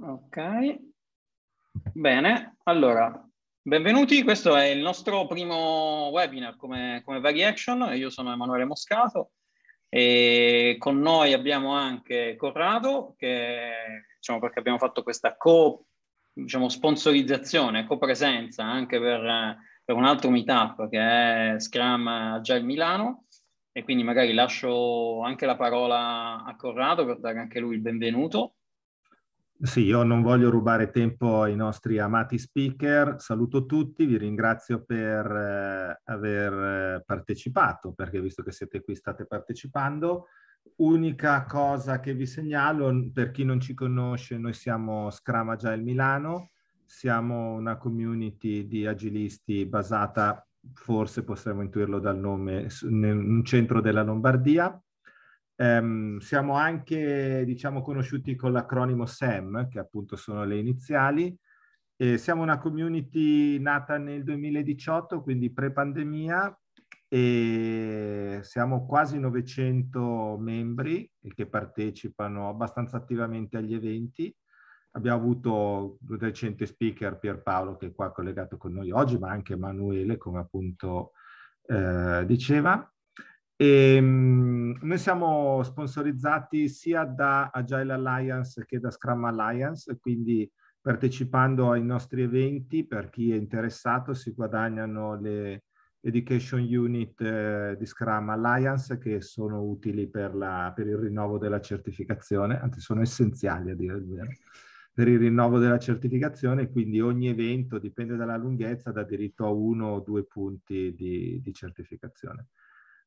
Ok, bene, allora, benvenuti, questo è il nostro primo webinar come, come Vaghi io sono Emanuele Moscato e con noi abbiamo anche Corrado, che, diciamo perché abbiamo fatto questa co, diciamo, sponsorizzazione, co-presenza anche per, per un altro meetup che è Scrum Agile Milano, e quindi magari lascio anche la parola a Corrado per dare anche lui il benvenuto. Sì, io non voglio rubare tempo ai nostri amati speaker, saluto tutti, vi ringrazio per eh, aver eh, partecipato, perché visto che siete qui state partecipando. Unica cosa che vi segnalo, per chi non ci conosce, noi siamo Scrama Agile Milano, siamo una community di agilisti basata, forse possiamo intuirlo dal nome, in un centro della Lombardia, Um, siamo anche, diciamo, conosciuti con l'acronimo SEM, che appunto sono le iniziali. E siamo una community nata nel 2018, quindi pre-pandemia, e siamo quasi 900 membri che partecipano abbastanza attivamente agli eventi. Abbiamo avuto un recente speaker, Pierpaolo, che è qua collegato con noi oggi, ma anche Emanuele, come appunto eh, diceva. E, ehm, noi siamo sponsorizzati sia da Agile Alliance che da Scrum Alliance, quindi partecipando ai nostri eventi, per chi è interessato, si guadagnano le Education Unit eh, di Scrum Alliance che sono utili per, la, per, il rinnovo della certificazione, anzi sono essenziali a dire il vero, per il rinnovo della certificazione, quindi ogni evento dipende dalla lunghezza, dà diritto a uno o due punti di, di certificazione.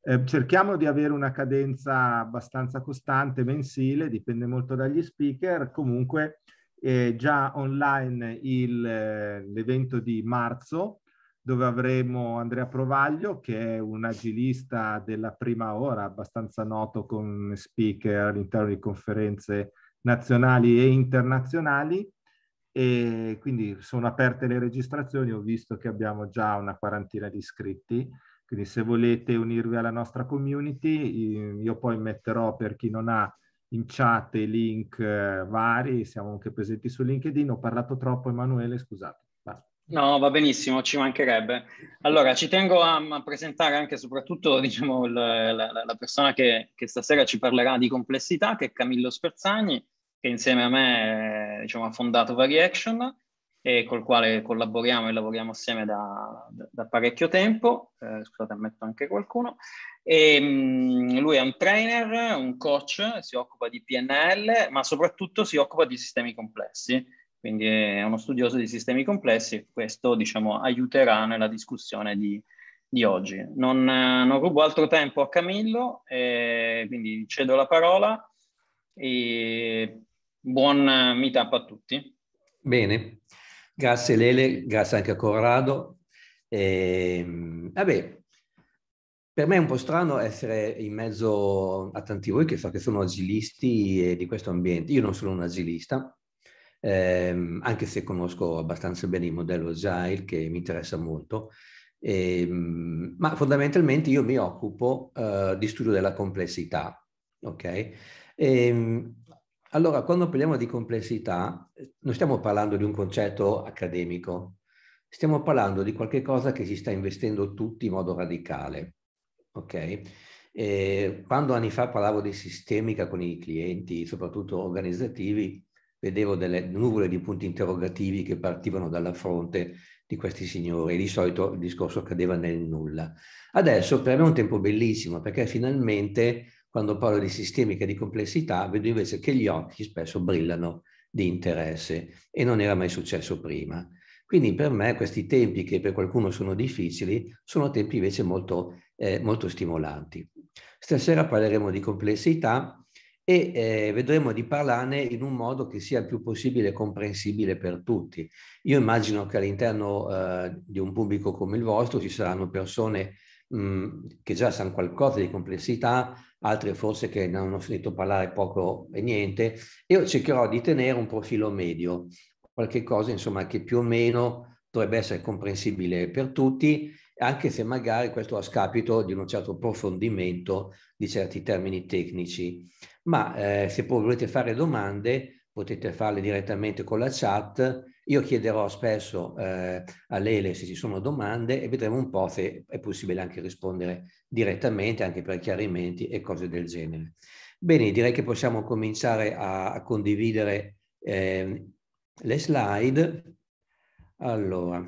Eh, cerchiamo di avere una cadenza abbastanza costante, mensile, dipende molto dagli speaker, comunque è eh, già online il, eh, l'evento di marzo dove avremo Andrea Provaglio che è un agilista della prima ora, abbastanza noto come speaker all'interno di conferenze nazionali e internazionali e quindi sono aperte le registrazioni, ho visto che abbiamo già una quarantina di iscritti quindi se volete unirvi alla nostra community, io poi metterò per chi non ha in chat i link eh, vari, siamo anche presenti su LinkedIn. Ho parlato troppo Emanuele, scusate. No, va benissimo, ci mancherebbe. Allora, ci tengo a, presentare anche e soprattutto diciamo, la, la, la, persona che, che stasera ci parlerà di complessità, che è Camillo Sperzani, che insieme a me eh, diciamo, ha fondato Variaction e col quale collaboriamo e lavoriamo assieme da, da, da parecchio tempo, eh, scusate ammetto anche qualcuno, e, ehm, mh, lui è un trainer, un coach, si occupa di PNL, ma soprattutto si occupa di sistemi complessi, quindi è uno studioso di sistemi complessi e questo diciamo aiuterà nella discussione di, di oggi. Non, non, rubo altro tempo a Camillo, eh, quindi cedo la parola e buon meetup a tutti. Bene, Grazie Lele, grazie anche a Corrado. E, ehm, vabbè, per me è un po' strano essere in mezzo a tanti voi che so che sono agilisti di questo ambiente. Io non sono un agilista, ehm, anche se conosco abbastanza bene il modello agile che mi interessa molto, ehm, ma fondamentalmente io mi occupo eh, di studio della complessità, ok? Ehm, allora, quando parliamo di complessità, eh, non stiamo parlando di un concetto accademico, stiamo parlando di qualcosa che si sta investendo tutti in modo radicale. Ok? E quando anni fa parlavo di sistemica con i clienti, soprattutto organizzativi, vedevo delle nuvole di punti interrogativi che partivano dalla fronte di questi signori. Di solito il discorso cadeva nel nulla. Adesso per me è un tempo bellissimo perché finalmente quando parlo di sistemica di complessità, vedo invece che gli occhi spesso brillano di interesse e non era mai successo prima. Quindi per me questi tempi che per qualcuno sono difficili sono tempi invece molto, eh, molto stimolanti. Stasera parleremo di complessità e eh, vedremo di parlarne in un modo che sia il più possibile comprensibile per tutti. Io immagino che all'interno eh, di un pubblico come il vostro ci saranno persone mh, che già sanno qualcosa di complessità, altri forse che ne hanno sentito parlare poco e niente. Io cercherò di tenere un profilo medio, qualche cosa insomma che più o meno dovrebbe essere comprensibile per tutti, anche se magari questo a scapito di un certo approfondimento di certi termini tecnici. Ma eh, se poi volete fare domande potete farle direttamente con la chat io chiederò spesso eh, a Lele se ci sono domande e vedremo un po' se è possibile anche rispondere direttamente, anche per chiarimenti e cose del genere. Bene, direi che possiamo cominciare a, a condividere eh, le slide. Allora,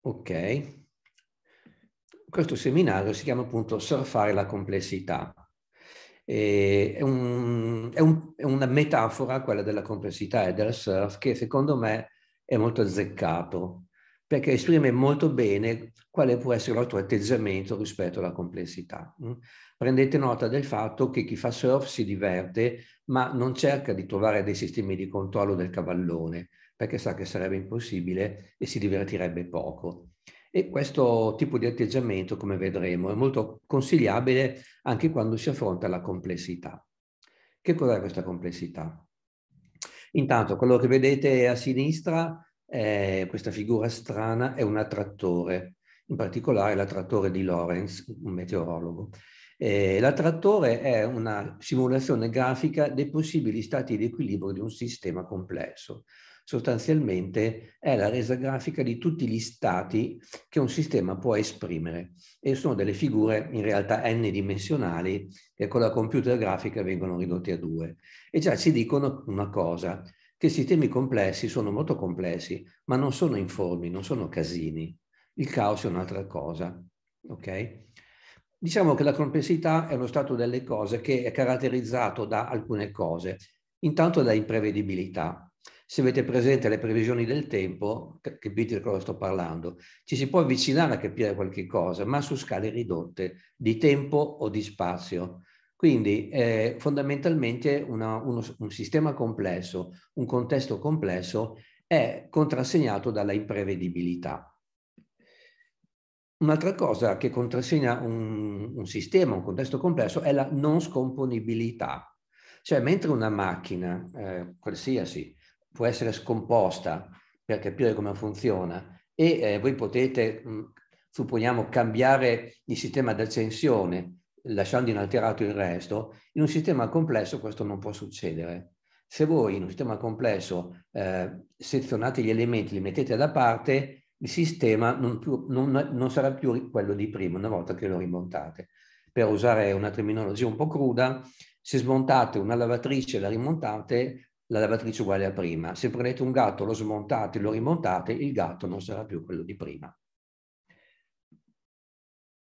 ok. Questo seminario si chiama appunto Surfare la complessità è, un, è, un, è, una metafora, quella della complessità e del surf, che secondo me è molto azzeccato, perché esprime molto bene quale può essere il tuo atteggiamento rispetto alla complessità. Mm? Prendete nota del fatto che chi fa surf si diverte, ma non cerca di trovare dei sistemi di controllo del cavallone, perché sa che sarebbe impossibile e si divertirebbe poco. E questo tipo di atteggiamento, come vedremo, è molto consigliabile anche quando si affronta la complessità. Che cos'è questa complessità? Intanto, quello che vedete a sinistra, è eh, questa figura strana, è un attrattore, in particolare l'attrattore di Lorenz, un meteorologo. Eh, l'attrattore è una simulazione grafica dei possibili stati di equilibrio di un sistema complesso sostanzialmente è la resa grafica di tutti gli stati che un sistema può esprimere e sono delle figure in realtà n-dimensionali che con la computer grafica vengono ridotte a due. E già ci dicono una cosa, che sistemi complessi sono molto complessi, ma non sono informi, non sono casini. Il caos è un'altra cosa, ok? Diciamo che la complessità è uno stato delle cose che è caratterizzato da alcune cose. Intanto da imprevedibilità, se avete presente le previsioni del tempo, capite di cosa sto parlando, ci si può avvicinare a capire qualche cosa, ma su scale ridotte di tempo o di spazio. Quindi eh, fondamentalmente una, uno, un sistema complesso, un contesto complesso è contrassegnato dalla imprevedibilità. Un'altra cosa che contrassegna un, un sistema, un contesto complesso, è la non scomponibilità. Cioè, mentre una macchina, eh, qualsiasi, può essere scomposta per capire come funziona e eh, voi potete, mh, supponiamo, cambiare il sistema di accensione lasciando inalterato il resto, in un sistema complesso questo non può succedere. Se voi in un sistema complesso eh, sezionate gli elementi, li mettete da parte, il sistema non, più, non, non sarà più quello di prima una volta che lo rimontate. Per usare una terminologia un po' cruda, se smontate una lavatrice e la rimontate, la lavatrice uguale a prima. Se prendete un gatto, lo smontate, lo rimontate, il gatto non sarà più quello di prima.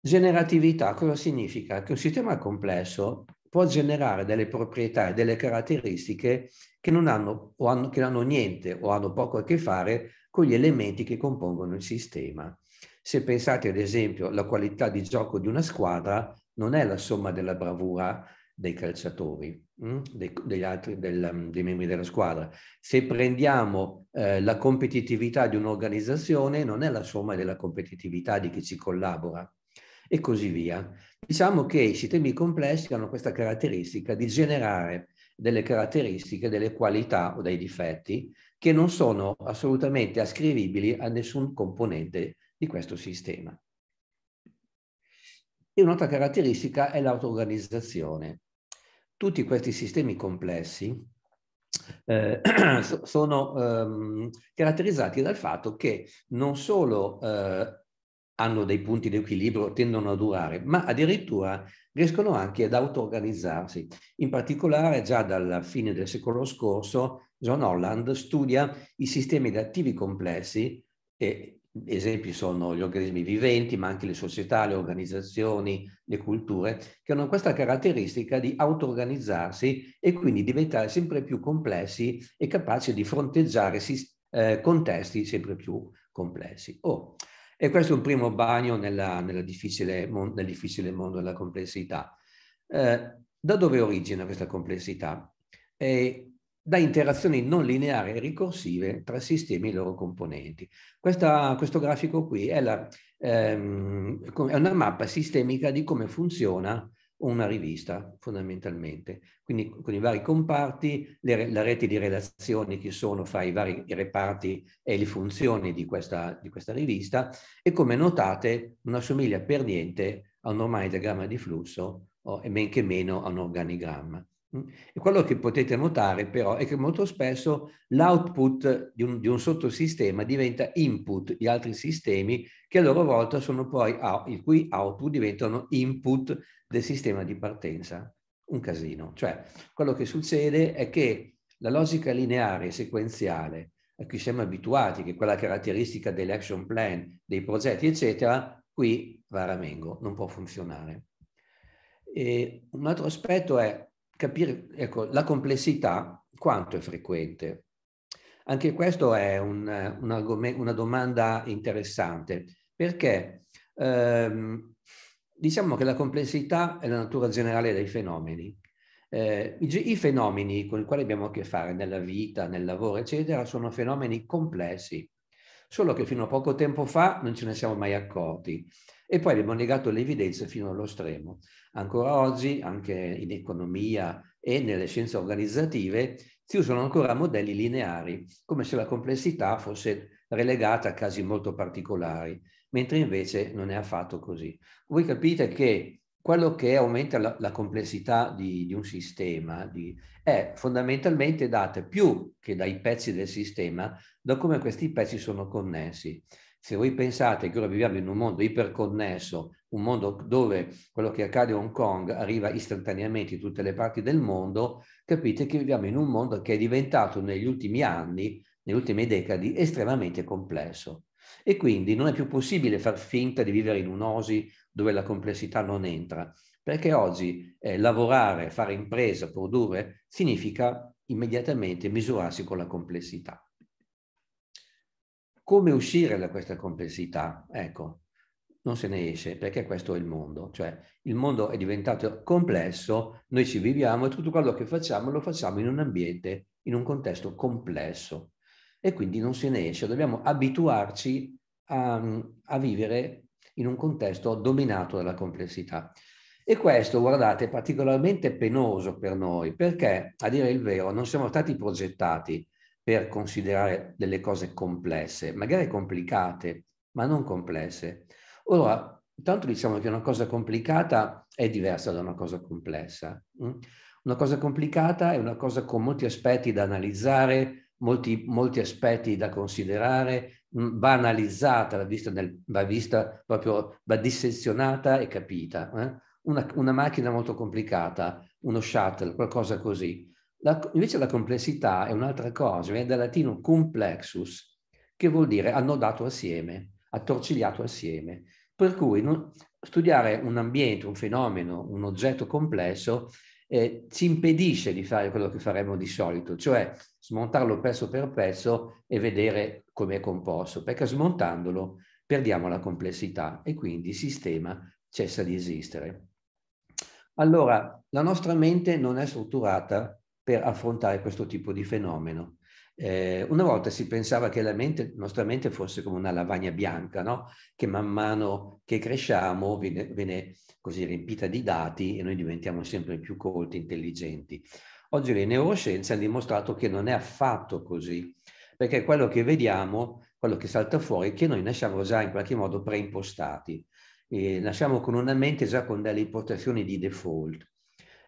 Generatività, cosa significa? Che un sistema complesso può generare delle proprietà e delle caratteristiche che non hanno, o hanno, che hanno niente o hanno poco a che fare con gli elementi che compongono il sistema. Se pensate ad esempio alla qualità di gioco di una squadra, non è la somma della bravura, dei calciatori, mm? dei, degli altri, del, mm, dei membri della squadra. Se prendiamo eh, la competitività di un'organizzazione, non è la somma della competitività di chi ci collabora e così via. Diciamo che i sistemi complessi hanno questa caratteristica di generare delle caratteristiche, delle qualità o dei difetti che non sono assolutamente ascrivibili a nessun componente di questo sistema. E un'altra caratteristica è l'auto-organizzazione tutti questi sistemi complessi eh, sono ehm, caratterizzati dal fatto che non solo eh, hanno dei punti di equilibrio, tendono a durare, ma addirittura riescono anche ad auto-organizzarsi. In particolare, già dalla fine del secolo scorso, John Holland studia i sistemi di attivi complessi e esempi sono gli organismi viventi, ma anche le società, le organizzazioni, le culture, che hanno questa caratteristica di auto-organizzarsi e quindi diventare sempre più complessi e capaci di fronteggiare eh, contesti sempre più complessi. Oh, e questo è un primo bagno nella, nella difficile, nel difficile mondo della complessità. Eh, da dove origina questa complessità? Eh, da interazioni non lineari e ricorsive tra sistemi e i loro componenti. Questa, questo grafico qui è, la, ehm, è, una mappa sistemica di come funziona una rivista fondamentalmente, quindi con i vari comparti, le, la rete di relazioni che sono fra i vari reparti e le funzioni di questa, di questa rivista e come notate non assomiglia per niente a un normale diagramma di flusso o men che meno a un organigramma. Mm. E quello che potete notare però è che molto spesso l'output di un, di un, sottosistema diventa input di altri sistemi che a loro volta sono poi, il cui output diventano input del sistema di partenza. Un casino. Cioè, quello che succede è che la logica lineare e sequenziale a cui siamo abituati, che è quella caratteristica dell'action plan, dei progetti, eccetera, qui va a ramengo, non può funzionare. E un altro aspetto è capire ecco, la complessità quanto è frequente. Anche questo è un, un una domanda interessante perché ehm, diciamo che la complessità è la natura generale dei fenomeni. Eh, i, fenomeni con i quali abbiamo a che fare nella vita, nel lavoro, eccetera, sono fenomeni complessi, solo che fino a poco tempo fa non ce ne siamo mai accorti e poi abbiamo negato le evidenze fino allo stremo. Ancora oggi, anche in economia e nelle scienze organizzative, si usano ancora modelli lineari, come se la complessità fosse relegata a casi molto particolari, mentre invece non è affatto così. Voi capite che quello che aumenta la, la complessità di, di, un sistema di, è fondamentalmente data più che dai pezzi del sistema, da come questi pezzi sono connessi. Se voi pensate che ora viviamo in un mondo iperconnesso, un mondo dove quello che accade a Hong Kong arriva istantaneamente in tutte le parti del mondo, capite che viviamo in un mondo che è diventato negli ultimi anni, nelle ultime decadi, estremamente complesso. E quindi non è più possibile far finta di vivere in un'osi dove la complessità non entra, perché oggi eh, lavorare, fare impresa, produrre, significa immediatamente misurarsi con la complessità. Come uscire da questa complessità? Ecco, non se ne esce perché questo è il mondo, cioè il mondo è diventato complesso, noi ci viviamo e tutto quello che facciamo lo facciamo in un ambiente, in un contesto complesso e quindi non se ne esce, dobbiamo abituarci a, a vivere in un contesto dominato dalla complessità. E questo, guardate, è particolarmente penoso per noi perché, a dire il vero, non siamo stati progettati per considerare delle cose complesse, magari complicate, ma non complesse. Ora, intanto diciamo che una cosa complicata è diversa da una cosa complessa. Mm? Una cosa complicata è una cosa con molti aspetti da analizzare, molti, molti aspetti da considerare, mm, va analizzata, va vista, nel, va vista proprio, va dissezionata e capita. Eh? Una, una macchina molto complicata, uno shuttle, qualcosa così, la, invece la complessità è un'altra cosa, viene dal latino complexus, che vuol dire annodato assieme, attorcigliato assieme. Per cui non, studiare un ambiente, un fenomeno, un oggetto complesso eh, ci impedisce di fare quello che faremmo di solito, cioè smontarlo pezzo per pezzo e vedere come è composto, perché smontandolo perdiamo la complessità e quindi il sistema cessa di esistere. Allora, la nostra mente non è strutturata per affrontare questo tipo di fenomeno. Eh, una volta si pensava che la mente, nostra mente fosse come una lavagna bianca, no? che man mano che cresciamo viene, viene così riempita di dati e noi diventiamo sempre più colti, intelligenti. Oggi le neuroscienze hanno dimostrato che non è affatto così, perché quello che vediamo, quello che salta fuori, è che noi nasciamo già in qualche modo preimpostati. E nasciamo con una mente già con delle impostazioni di default.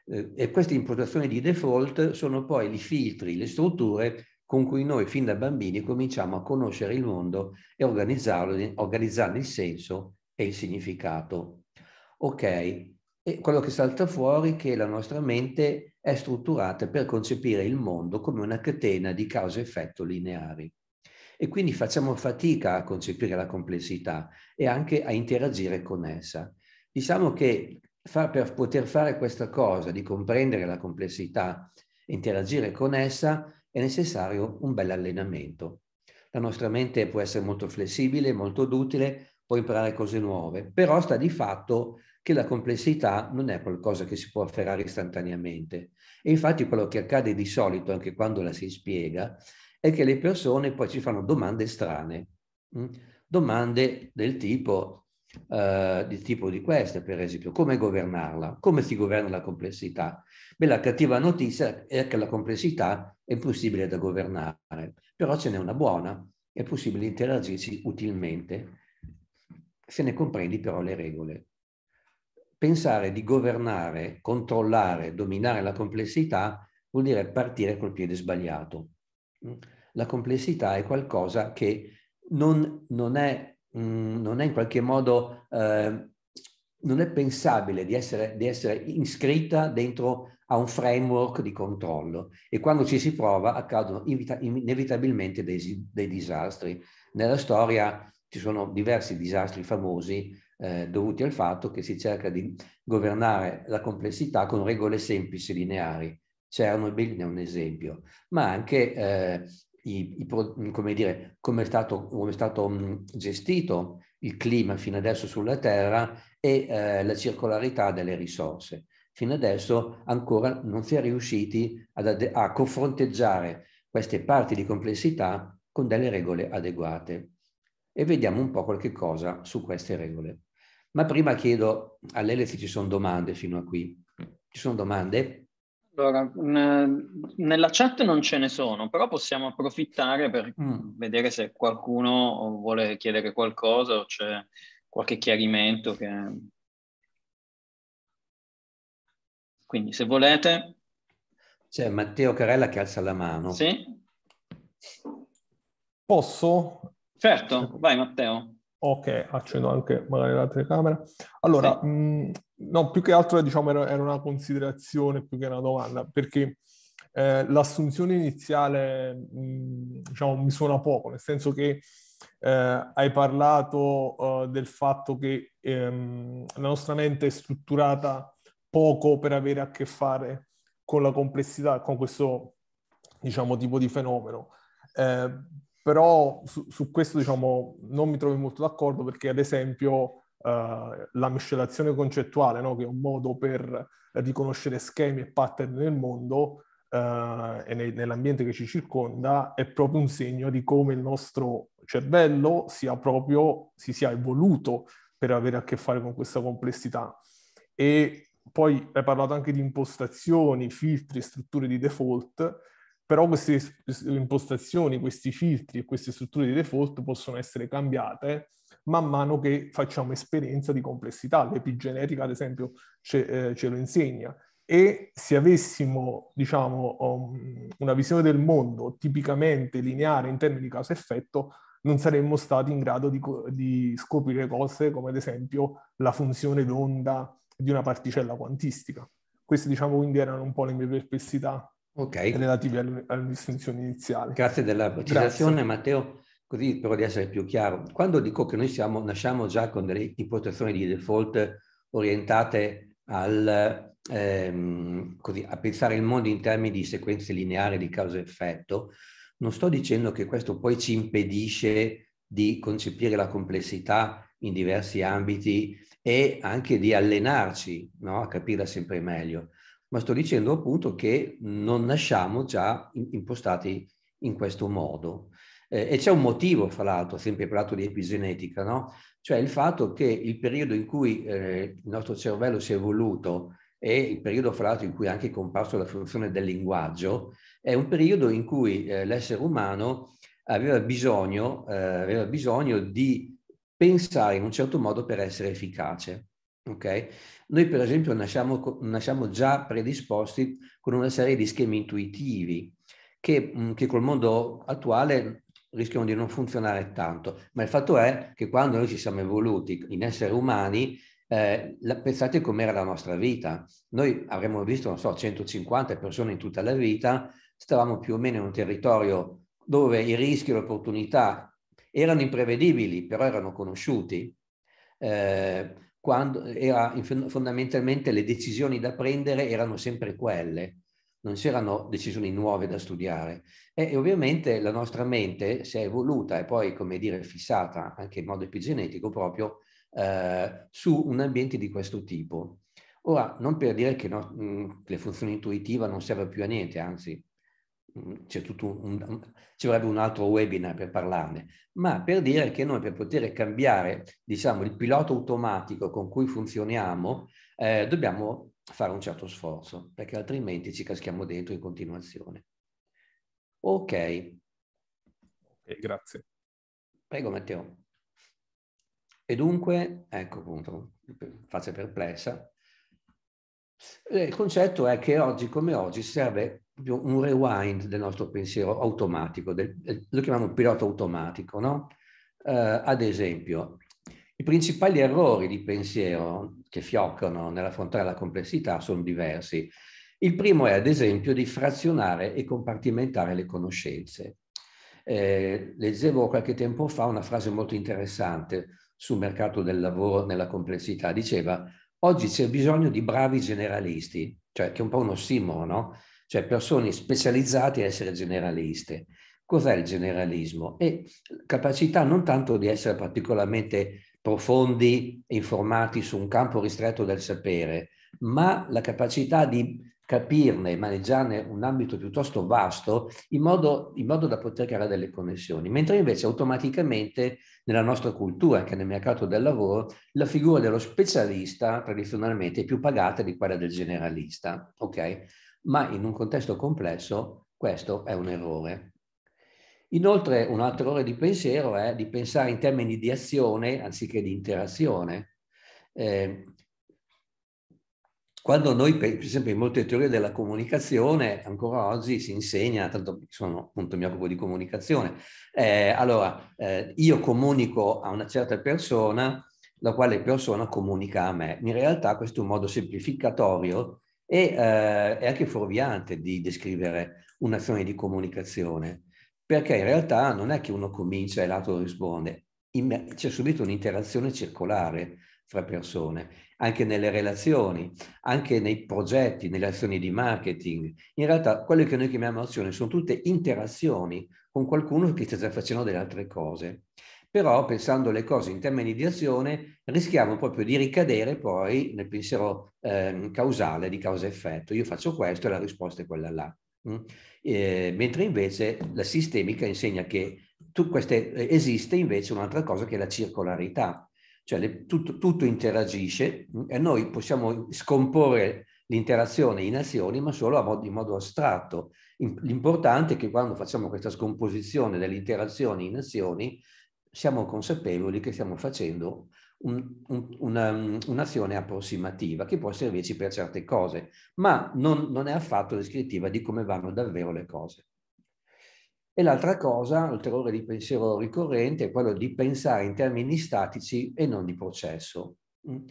Eh, e queste impostazioni di default sono poi i filtri, le strutture con cui noi fin da bambini cominciamo a conoscere il mondo e organizzarlo, organizzarne il senso e il significato. Ok, e quello che salta fuori è che la nostra mente è strutturata per concepire il mondo come una catena di causa-effetto lineari. E quindi facciamo fatica a concepire la complessità e anche a interagire con essa. Diciamo che far, per poter fare questa cosa, di comprendere la complessità, interagire con essa, è necessario un bel allenamento. La nostra mente può essere molto flessibile, molto utile, può imparare cose nuove, però sta di fatto che la complessità non è qualcosa che si può afferrare istantaneamente. E infatti quello che accade di solito, anche quando la si spiega, è che le persone poi ci fanno domande strane. Mm? Domande del tipo, eh, di tipo di queste, per esempio, come governarla, come si governa la complessità. Beh, la cattiva notizia è che la complessità è impossibile da governare, però ce n'è una buona, è possibile interagirci utilmente se ne comprendi però le regole. Pensare di governare, controllare, dominare la complessità vuol dire partire col piede sbagliato. La complessità è qualcosa che non, non è Mm, non è in qualche modo, eh, non è pensabile di essere, di essere iscritta dentro a un framework di controllo e quando ci si prova accadono invita- inevitabilmente dei, dei, disastri. Nella storia ci sono diversi disastri famosi eh, dovuti al fatto che si cerca di governare la complessità con regole semplici, lineari. Chernobyl ne è un esempio, ma anche eh, i, i, come, dire, come, è stato, come, è stato, gestito il clima fino adesso sulla Terra e eh, la circolarità delle risorse. Fino adesso ancora non si è riusciti ad, a confronteggiare queste parti di complessità con delle regole adeguate. E vediamo un po' qualche cosa su queste regole. Ma prima chiedo all'Ele se ci sono domande fino a qui. Ci sono domande? Allora, nella chat non ce ne sono, però possiamo approfittare per mm. vedere se qualcuno vuole chiedere qualcosa o c'è qualche chiarimento. Che... Quindi se volete... C'è Matteo Carella che alza la mano. Sì. Posso? Certo, vai Matteo. Ok, accendo anche magari la telecamera. Allora, sì. mh, no, più che altro diciamo, era, era, una considerazione più che una domanda, perché eh, l'assunzione iniziale mh, diciamo, mi suona poco, nel senso che eh, hai parlato eh, del fatto che ehm, la nostra mente è strutturata poco per avere a che fare con la complessità, con questo diciamo, tipo di fenomeno. Eh, però su, su questo diciamo, non mi trovo molto d'accordo perché ad esempio Uh, la miscelazione concettuale, no? che è un modo per riconoscere schemi e pattern nel mondo uh, e nei, nell'ambiente che ci circonda, è proprio un segno di come il nostro cervello sia proprio, si sia evoluto per avere a che fare con questa complessità. E poi hai parlato anche di impostazioni, filtri, strutture di default però queste impostazioni, questi filtri e queste strutture di default possono essere cambiate man mano che facciamo esperienza di complessità. L'epigenetica, ad esempio, ce, eh, ce lo insegna. E se avessimo, diciamo, um, una visione del mondo tipicamente lineare in termini di causa-effetto, non saremmo stati in grado di, di scoprire cose come, ad esempio, la funzione d'onda di una particella quantistica. Queste, diciamo, quindi erano un po' le mie perplessità okay. relativi alle, alle distinzioni iniziali. Grazie della precisazione Grazie. Matteo, così però di essere più chiaro. Quando dico che noi siamo, nasciamo già con delle impostazioni di default orientate al, ehm, così, a pensare il mondo in termini di sequenze lineari di causa-effetto, non sto dicendo che questo poi ci impedisce di concepire la complessità in diversi ambiti e anche di allenarci no? a capirla sempre meglio ma sto dicendo appunto che non nasciamo già impostati in questo modo. Eh, e c'è un motivo, fra l'altro, sempre parlato di epigenetica, no? Cioè il fatto che il periodo in cui eh, il nostro cervello si è evoluto e il periodo, fra l'altro, in cui è anche comparso la funzione del linguaggio, è un periodo in cui eh, l'essere umano aveva bisogno, eh, aveva bisogno di pensare in un certo modo per essere efficace. Okay? Noi per esempio nasciamo, nasciamo, già predisposti con una serie di schemi intuitivi che, mm, che col mondo attuale rischiano di non funzionare tanto, ma il fatto è che quando noi ci siamo evoluti in esseri umani, eh, pensate com'era la nostra vita. Noi avremmo visto, non so, 150 persone in tutta la vita, stavamo più o meno in un territorio dove i rischi e le opportunità erano imprevedibili, però erano conosciuti. Eh, quando era, fondamentalmente le decisioni da prendere erano sempre quelle, non c'erano decisioni nuove da studiare. E, e, ovviamente la nostra mente si è evoluta e poi, come dire, fissata anche in modo epigenetico proprio eh, su un ambiente di questo tipo. Ora, non per dire che no, mh, mm, le funzioni intuitive non servono più a niente, anzi, Mm, c'è tutto un, ci vorrebbe un altro webinar per parlarne, ma per dire che noi per poter cambiare diciamo, il pilota automatico con cui funzioniamo eh, dobbiamo fare un certo sforzo, perché altrimenti ci caschiamo dentro in continuazione. Ok. okay grazie. Prego Matteo. E dunque, ecco appunto, faccia perplessa, il concetto è che oggi come oggi serve un rewind del nostro pensiero automatico, del, lo chiamiamo pilota automatico, no? eh, ad esempio, i principali errori di pensiero che fioccano nell'affrontare la complessità sono diversi. Il primo è, ad esempio, di frazionare e compartimentare le conoscenze. Eh, leggevo qualche tempo fa una frase molto interessante sul mercato del lavoro nella complessità. Diceva, oggi c'è bisogno di bravi generalisti, cioè che è un po' uno ossimoro, no? cioè persone specializzate a essere generaliste. Cos'è il generalismo? È capacità non tanto di essere particolarmente profondi e informati su un campo ristretto del sapere, ma la capacità di capirne e maneggiarne un ambito piuttosto vasto in modo, in modo, da poter creare delle connessioni, mentre invece automaticamente nella nostra cultura, anche nel mercato del lavoro, la figura dello specialista tradizionalmente è più pagata di quella del generalista. Okay? ma in un contesto complesso questo è un errore. Inoltre un altro errore di pensiero è di pensare in termini di azione anziché di interazione. Eh, quando noi, per esempio, in molte teorie della comunicazione, ancora oggi si insegna, tanto sono appunto mi occupo di comunicazione, eh, allora eh, io comunico a una certa persona, la quale persona comunica a me. In realtà questo è un modo semplificatorio e eh, è anche fuorviante di descrivere un'azione di comunicazione, perché in realtà non è che uno comincia e l'altro risponde, in, c'è subito un'interazione circolare fra persone, anche nelle relazioni, anche nei progetti, nelle azioni di marketing. In realtà quelle che noi chiamiamo azioni sono tutte interazioni con qualcuno che sta già facendo delle altre cose però pensando le cose in termini di azione rischiamo proprio di ricadere poi nel pensiero eh, causale di causa-effetto. Io faccio questo e la risposta è quella là. Mm? Eh, mentre invece la sistemica insegna che queste, eh, esiste invece un'altra cosa che è la circolarità, cioè le, tutto, tutto, interagisce mm? e noi possiamo scomporre l'interazione in azioni ma solo modo, in modo astratto. L'importante è che quando facciamo questa scomposizione dell'interazione in azioni siamo consapevoli che stiamo facendo un, un, una, un'azione approssimativa che può servirci per certe cose, ma non, non è affatto descrittiva di come vanno davvero le cose. E l'altra cosa, il di pensiero ricorrente, è quello di pensare in termini statici e non di processo. Mm.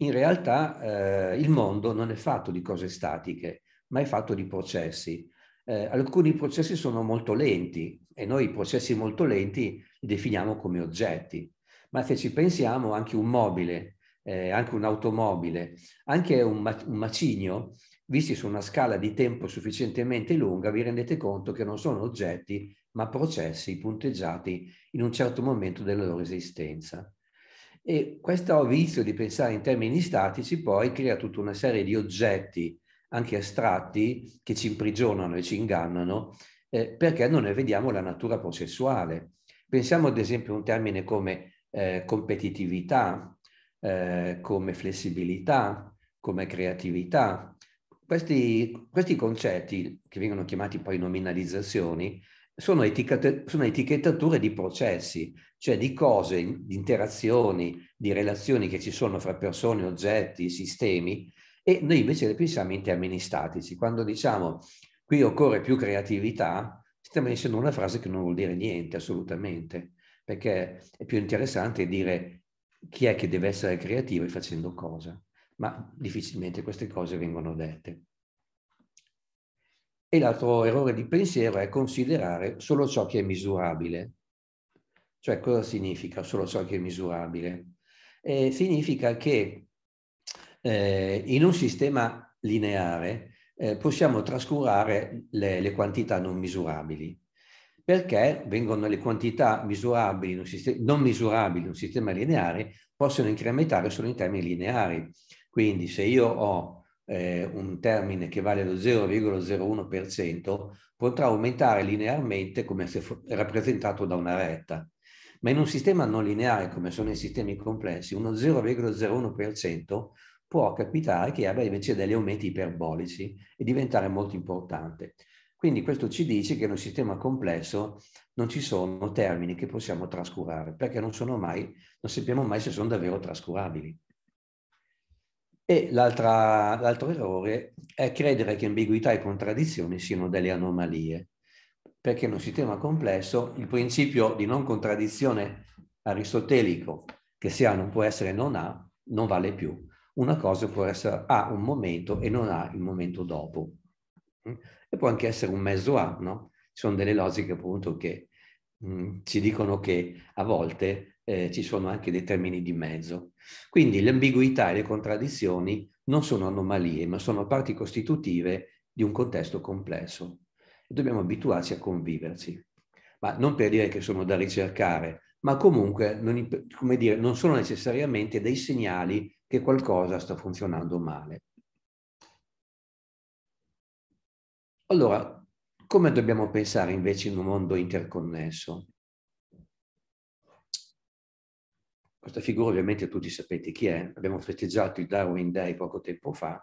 In realtà eh, il mondo non è fatto di cose statiche, ma è fatto di processi. Eh, alcuni processi sono molto lenti e noi i processi molto lenti li definiamo come oggetti. Ma se ci pensiamo, anche un mobile, eh, anche un'automobile, anche un, ma un macigno, visti su una scala di tempo sufficientemente lunga, vi rendete conto che non sono oggetti, ma processi punteggiati in un certo momento della loro esistenza. E questo vizio di pensare in termini statici poi crea tutta una serie di oggetti, anche astratti, che ci imprigionano e ci ingannano, eh, perché non ne vediamo la natura processuale. Pensiamo ad esempio a un termine come eh, competitività, eh, come flessibilità, come creatività. Questi, questi, concetti, che vengono chiamati poi nominalizzazioni, sono, etichette, sono etichettature di processi, cioè di cose, di interazioni, di relazioni che ci sono fra persone, oggetti, sistemi, e noi invece le pensiamo in termini statici. Quando diciamo qui occorre più creatività, stiamo inserendo una frase che non vuol dire niente assolutamente, perché è più interessante dire chi è che deve essere creativo e facendo cosa, ma difficilmente queste cose vengono dette. E l'altro errore di pensiero è considerare solo ciò che è misurabile. Cioè cosa significa solo ciò che è misurabile? Eh, significa che eh, in un sistema lineare eh, possiamo trascurare le, le, quantità non misurabili, perché vengono le quantità misurabili sistema, non misurabili in un sistema lineare possono incrementare solo in termini lineari. Quindi se io ho eh, un termine che vale lo 0,01%, potrà aumentare linearmente come se rappresentato da una retta. Ma in un sistema non lineare, come sono i sistemi complessi, uno 0,01% può capitare che abbia invece degli aumenti iperbolici e diventare molto importante. Quindi questo ci dice che in un sistema complesso non ci sono termini che possiamo trascurare, perché non, mai, non sappiamo mai se sono davvero trascurabili. E l'altro errore è credere che ambiguità e contraddizioni siano delle anomalie, perché in un sistema complesso il principio di non contraddizione aristotelico, che si ha non può essere non ha, non vale più una cosa può essere A un momento e non A il momento dopo. Mm? E può anche essere un mezzo A, no? Ci sono delle logiche appunto che mh, mm, ci dicono che a volte eh, ci sono anche dei termini di mezzo. Quindi le ambiguità e le contraddizioni non sono anomalie, ma sono parti costitutive di un contesto complesso. E dobbiamo abituarci a conviverci. Ma non per dire che sono da ricercare, ma comunque non, dire, non sono necessariamente dei segnali che qualcosa sta funzionando male. Allora, come dobbiamo pensare invece in un mondo interconnesso? Questa figura ovviamente tutti sapete chi è, abbiamo festeggiato il Darwin Day poco tempo fa,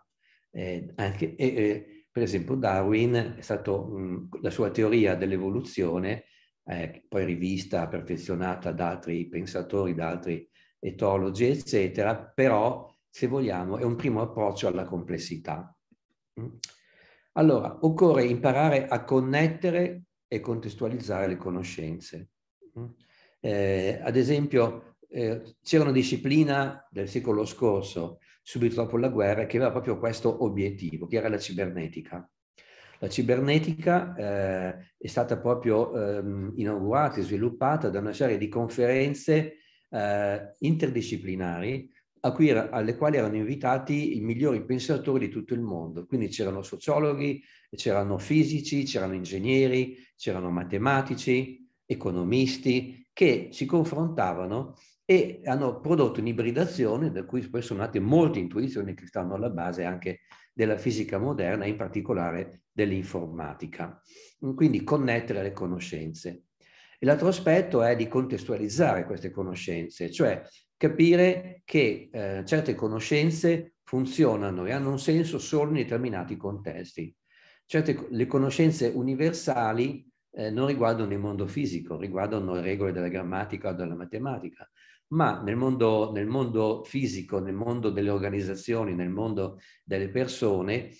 eh, anche, eh, per esempio Darwin è stato, mh, mm, la sua teoria dell'evoluzione, eh, poi rivista, perfezionata da altri pensatori, da altri etologi, eccetera, però se vogliamo è un primo approccio alla complessità. Mm. Allora, occorre imparare a connettere e contestualizzare le conoscenze. Mm. Eh, ad esempio, eh, c'era una disciplina del secolo scorso, subito dopo la guerra, che aveva proprio questo obiettivo, che era la cibernetica. La cibernetica eh, è stata proprio ehm, inaugurata e sviluppata da una serie di conferenze eh, interdisciplinari cui, alle quali erano invitati i migliori pensatori di tutto il mondo. Quindi c'erano sociologhi, c'erano fisici, c'erano ingegneri, c'erano matematici, economisti, che si confrontavano e hanno prodotto un'ibridazione da cui poi sono nate molte intuizioni che stanno alla base anche della fisica moderna, in particolare dell'informatica. Quindi connettere le conoscenze. E l'altro aspetto è di contestualizzare queste conoscenze, cioè capire che eh, certe conoscenze funzionano e hanno un senso solo in determinati contesti. Certe le conoscenze universali eh, non riguardano il mondo fisico, riguardano le regole della grammatica o della matematica, ma nel mondo, nel mondo fisico, nel mondo delle organizzazioni, nel mondo delle persone,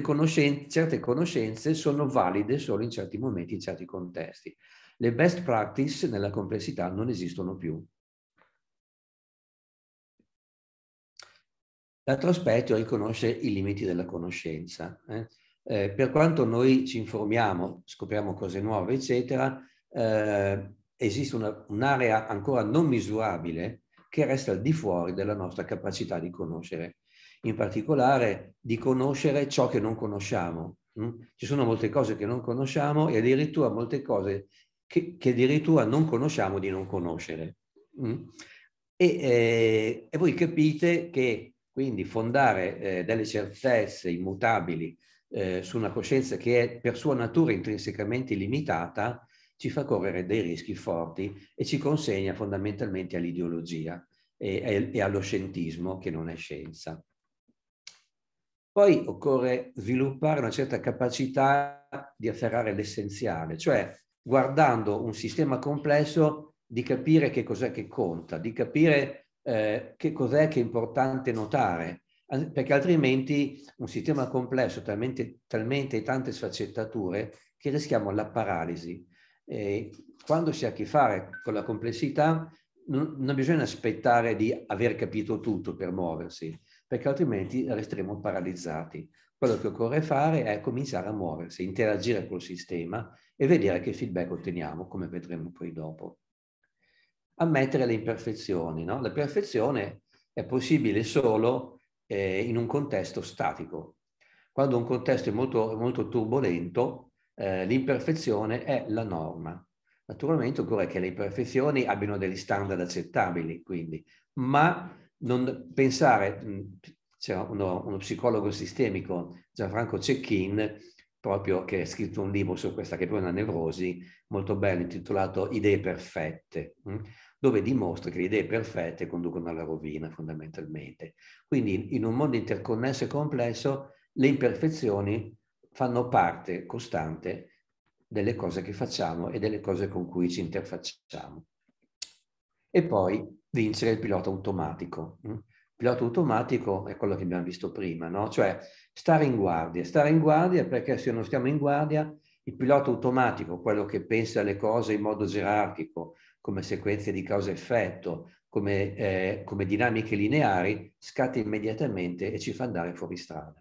conoscenze, certe conoscenze sono valide solo in certi momenti, in certi contesti. Le best practice nella complessità non esistono più. L'altro aspetto è riconoscere i limiti della conoscenza. Eh? Eh, per quanto noi ci informiamo, scopriamo cose nuove, eccetera, eh, esiste un'area ancora non misurabile che resta al di fuori della nostra capacità di conoscere, in particolare di conoscere ciò che non conosciamo. Mm. Ci sono molte cose che non conosciamo e addirittura molte cose che, che addirittura non conosciamo di non conoscere. Mm? E, eh, e, voi capite che quindi fondare eh, delle certezze immutabili eh, su una coscienza che è per sua natura intrinsecamente limitata ci fa correre dei rischi forti e ci consegna fondamentalmente all'ideologia e, e allo scientismo che non è scienza. Poi occorre sviluppare una certa capacità di afferrare l'essenziale, cioè guardando un sistema complesso di capire che cos'è che conta, di capire eh, che cos'è che è importante notare, perché altrimenti un sistema complesso, talmente, talmente tante sfaccettature, che rischiamo la paralisi. E quando si ha a che fare con la complessità, non, non bisogna aspettare di aver capito tutto per muoversi, perché altrimenti resteremo paralizzati. Quello che occorre fare è cominciare a muoversi, interagire col sistema e vedere che feedback otteniamo, come vedremo poi dopo. Ammettere le imperfezioni. No? La perfezione è possibile solo eh, in un contesto statico. Quando un contesto è molto, molto turbolento, eh, l'imperfezione è la norma. Naturalmente occorre che le imperfezioni abbiano degli standard accettabili, quindi, ma non pensare, c'era uno, uno psicologo sistemico, Gianfranco Cecchin, proprio che ha scritto un libro su questa che poi è una nevrosi molto bello intitolato Idee perfette, mm, dove dimostra che le idee perfette conducono alla rovina fondamentalmente. Quindi in un mondo interconnesso e complesso le imperfezioni fanno parte costante delle cose che facciamo e delle cose con cui ci interfacciamo. E poi vincere il pilota automatico. Mm pilota automatico è quello che abbiamo visto prima, no? Cioè stare in guardia, stare in guardia perché se non stiamo in guardia il pilota automatico, quello che pensa alle cose in modo gerarchico, come sequenze di causa-effetto, come, eh, come dinamiche lineari, scatta immediatamente e ci fa andare fuori strada.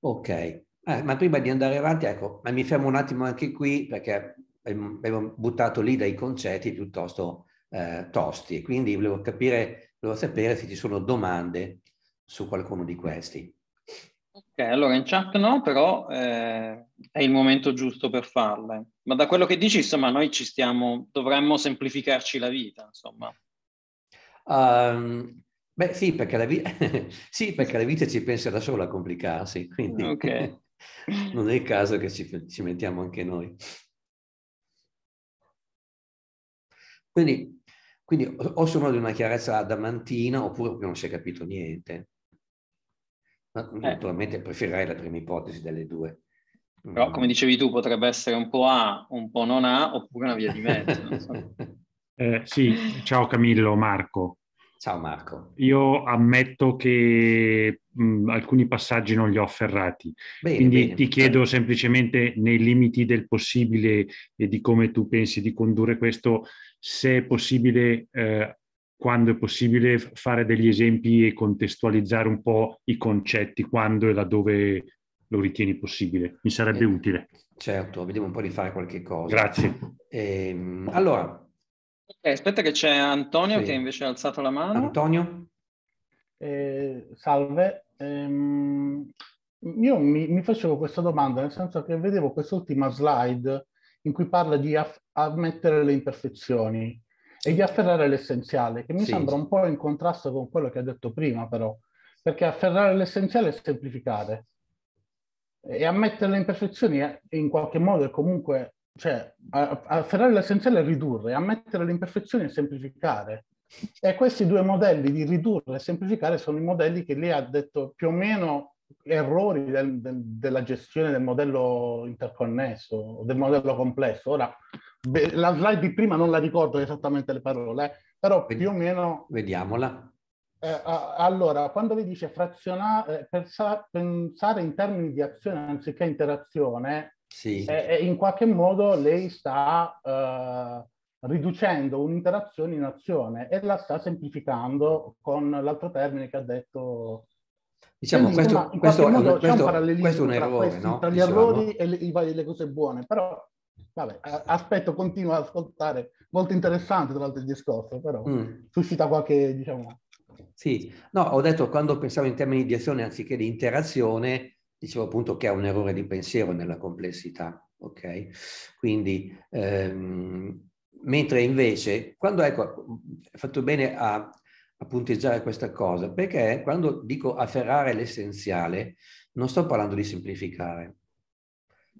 Ok, eh, ma prima di andare avanti, ecco, mi fermo un attimo anche qui perché avevo buttato lì dei concetti piuttosto eh, tosti, quindi volevo capire volevo sapere se ci sono domande su qualcuno di questi. Ok, allora in chat no, però eh, è il momento giusto per farle. Ma da quello che dici, insomma, noi ci stiamo, dovremmo semplificarci la vita, insomma. Um, beh, sì perché, la vi- sì, perché la vita ci pensa da sola a complicarsi, quindi okay. non è il caso che ci, ci mettiamo anche noi. Quindi quindi o sono di una chiarezza adamantina oppure non si è capito niente. Ma naturalmente mm, eh. preferirei la prima ipotesi delle due. Però mm. come dicevi tu potrebbe essere un po' A, un po' non A oppure una via di mezzo. So. eh, sì, ciao Camillo, Marco. Ciao Marco. Io ammetto che mh, mm, alcuni passaggi non li ho afferrati, bene, quindi bene. ti chiedo semplicemente nei limiti del possibile e di come tu pensi di condurre questo, se è possibile, eh, quando è possibile, fare degli esempi e contestualizzare un po' i concetti, quando e laddove lo ritieni possibile. Mi sarebbe eh, utile. Certo, vediamo un po' di fare qualche cosa. Grazie. Ehm, allora. Okay, aspetta che c'è Antonio sì. che invece ha alzato la mano. Antonio? Eh, salve. Ehm, io mi, mi, facevo questa domanda, nel senso che vedevo quest'ultima slide in cui parla di aff- ammettere le imperfezioni e di afferrare l'essenziale, che mi sì, sembra sì. un po' in contrasto con quello che ha detto prima, però, perché afferrare l'essenziale è semplificare e ammettere le imperfezioni è, in qualche modo è comunque, cioè, afferrare l'essenziale è ridurre, ammettere le imperfezioni è semplificare. E questi due modelli di ridurre e semplificare sono i modelli che lei ha detto più o meno errori del, del, della gestione del modello interconnesso, del modello complesso. Ora, la slide di prima non la ricordo esattamente le parole, eh, però più o meno... Vediamola. Eh, allora, quando vi dice frazionare, eh, pensa, pensare in termini di azione anziché interazione, sì. Eh, eh, in qualche modo lei sta eh, riducendo un'interazione in azione e la sta semplificando con l'altro termine che ha detto Diciamo, Quindi, questo, insomma, questo, modo, questo, questo, è un errore, questi, no? tra gli diciamo. errori e le, le, cose buone, però vabbè, aspetto, continuo ad ascoltare, molto interessante tra l'altro il discorso, però mm. suscita qualche, diciamo... Sì, no, ho detto quando pensavo in termini di azione anziché di interazione, dicevo appunto che è un errore di pensiero nella complessità, ok? Quindi, ehm, mentre invece, quando ecco, mm, fatto bene a a punteggiare questa cosa, perché quando dico afferrare l'essenziale, non sto parlando di semplificare.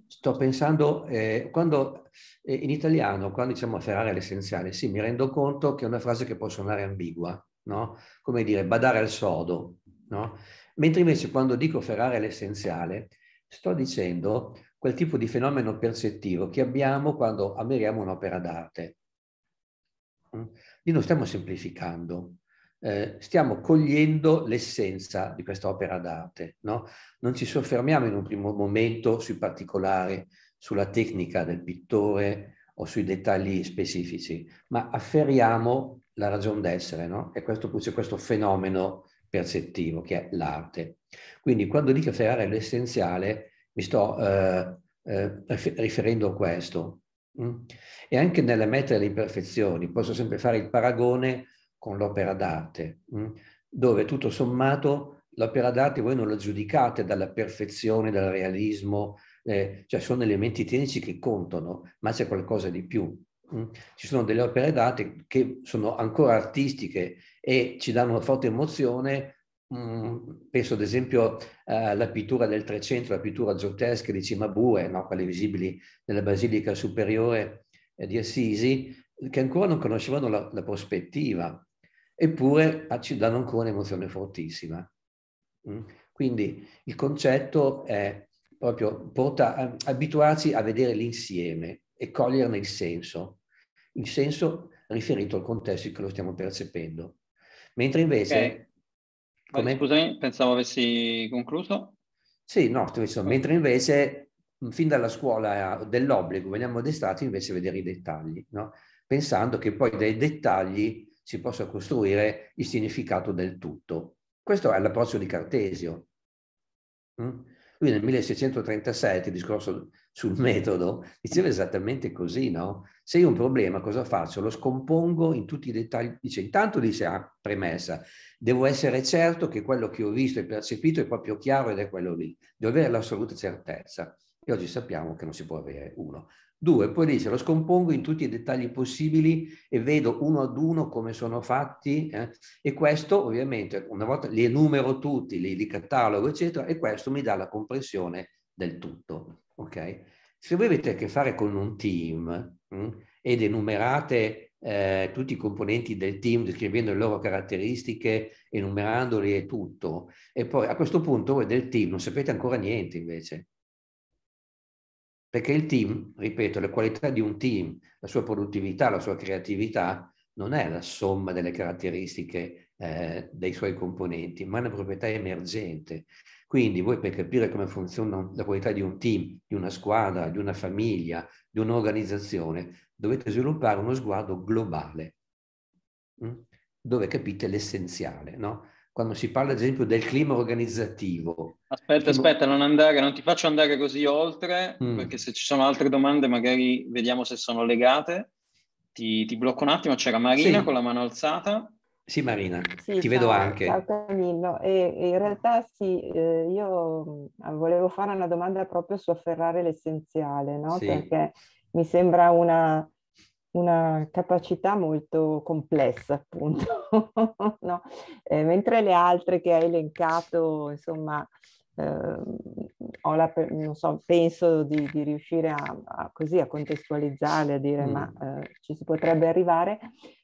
Sto pensando, eh, quando eh, in italiano, quando diciamo afferrare l'essenziale, sì, mi rendo conto che è una frase che può suonare ambigua, no? Come dire, badare al sodo, no? Mentre invece quando dico afferrare l'essenziale, sto dicendo quel tipo di fenomeno percettivo che abbiamo quando ammiriamo un'opera d'arte. Quindi mm? non stiamo semplificando, eh, stiamo cogliendo l'essenza di questa opera d'arte. No? Non ci soffermiamo in un primo momento sui particolari, sulla tecnica del pittore o sui dettagli specifici, ma afferiamo la ragione d'essere, no? E questo, c'è questo fenomeno percettivo che è l'arte. Quindi quando dico afferrare l'essenziale mi sto eh, eh, riferendo a questo. Mm? E anche nelle mettere le imperfezioni, posso sempre fare il paragone con l'opera d'arte, mm, dove tutto sommato l'opera d'arte voi non la giudicate dalla perfezione, dal realismo, eh, cioè sono elementi tecnici che contano, ma c'è qualcosa di più. Mm. Ci sono delle opere d'arte che sono ancora artistiche e ci danno una forte emozione, mm, penso ad esempio eh, alla pittura del Trecento, la pittura giottesca di Cimabue, no? quelle visibili nella Basilica Superiore eh, di Assisi, che ancora non conoscevano la, la prospettiva eppure ci danno ancora un'emozione fortissima. Mm? Quindi il concetto è proprio porta, eh, abituarsi a vedere l'insieme e coglierne il senso, il senso riferito al contesto in cui lo stiamo percependo. Mentre invece... Okay. Come... Scusami, pensavo avessi concluso. Sì, no, mentre invece mm, fin dalla scuola dell'obbligo veniamo addestrati invece a vedere i dettagli, no? pensando che poi dai dettagli si possa costruire il significato del tutto. Questo è l'approccio di Cartesio. Mm? Lui nel 1637, discorso sul metodo, diceva esattamente così, no? Se io ho un problema, cosa faccio? Lo scompongo in tutti i dettagli. Dice, intanto dice, ah, premessa, devo essere certo che quello che ho visto e percepito è proprio chiaro ed è quello lì. Devo avere l'assoluta certezza. E oggi sappiamo che non si può avere uno. Due, poi dice, lo scompongo in tutti i dettagli possibili e vedo uno ad uno come sono fatti eh? e questo ovviamente, una volta li enumero tutti, li, li, catalogo, eccetera, e questo mi dà la comprensione del tutto, ok? Se voi avete a che fare con un team mh, mm, ed enumerate eh, tutti i componenti del team descrivendo le loro caratteristiche, enumerandoli e tutto, e poi a questo punto voi del team non sapete ancora niente invece, perché il team, ripeto, le qualità di un team, la sua produttività, la sua creatività, non è la somma delle caratteristiche eh, dei suoi componenti, ma è una proprietà emergente. Quindi voi per capire come funziona la qualità di un team, di una squadra, di una famiglia, di un'organizzazione, dovete sviluppare uno sguardo globale, mm, dove capite l'essenziale, no? quando si parla ad esempio del clima organizzativo. Aspetta, aspetta, non andare, non ti faccio andare così oltre, mm. perché se ci sono altre domande magari vediamo se sono legate. Ti, ti blocco un attimo, c'era Marina sì. con la mano alzata. Sì Marina, sì, ti ciao, vedo anche. Ciao Camillo, e, e in realtà sì, eh, io mm, volevo fare una domanda proprio su afferrare l'essenziale, no? Sì. Perché mi sembra una una capacità molto complessa, appunto, no? eh, mentre le altre che hai elencato, insomma, eh, la, so, penso di, di riuscire a, a, così, a, contestualizzarle, a dire mm. ma eh, ci si potrebbe arrivare,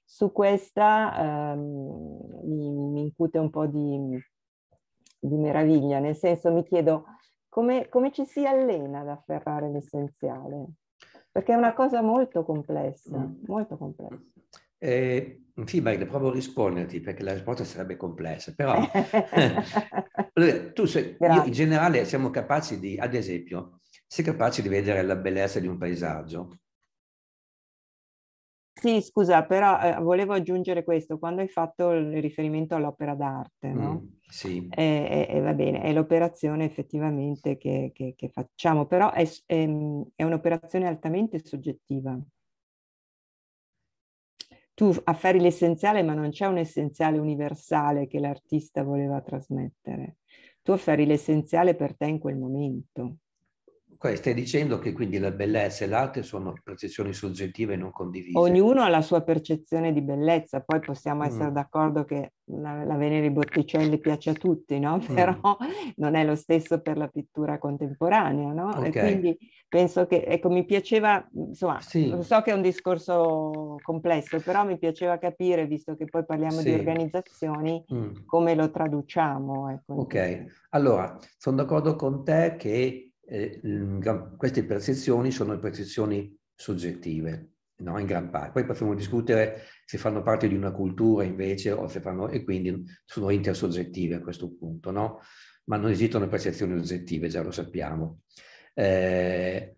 su questa ehm, mi, mi, incute un po' di, di, meraviglia, nel senso mi chiedo come, come ci si allena ad afferrare l'essenziale perché è una cosa molto complessa, mm. molto complessa. Eh, Fiberg, provo a risponderti perché la risposta sarebbe complessa, però tu sei, io, in generale siamo capaci di, ad esempio, sei capace di vedere la bellezza di un paesaggio, sì, scusa, però eh, volevo aggiungere questo, quando hai fatto il riferimento all'opera d'arte, no? Mm, sì. E, eh, e, eh, e, eh, va bene, è l'operazione effettivamente che, che, che facciamo, però è, è, ehm, è un'operazione altamente soggettiva. Tu afferri l'essenziale, ma non c'è un essenziale universale che l'artista voleva trasmettere. Tu afferri l'essenziale per te in quel momento. Stai dicendo che quindi la bellezza e l'arte sono percezioni soggettive non condivise. Ognuno ha la sua percezione di bellezza, poi possiamo mm. essere mm. d'accordo che la, la Venere Botticelli piace a tutti, no? Mm. Però mm. non è lo stesso per la pittura contemporanea, no? Okay. E quindi penso che, ecco, mi piaceva, insomma, sì. so che è un discorso complesso, però mi piaceva capire, visto che poi parliamo sì. di organizzazioni, mm. come lo traduciamo. Ecco. Ok, allora, sono d'accordo con te che eh, queste percezioni sono percezioni soggettive, no? in gran parte. Poi possiamo discutere se fanno parte di una cultura invece o se fanno, e quindi sono intersoggettive a questo punto, no? ma non esistono percezioni oggettive, già lo sappiamo. Eh,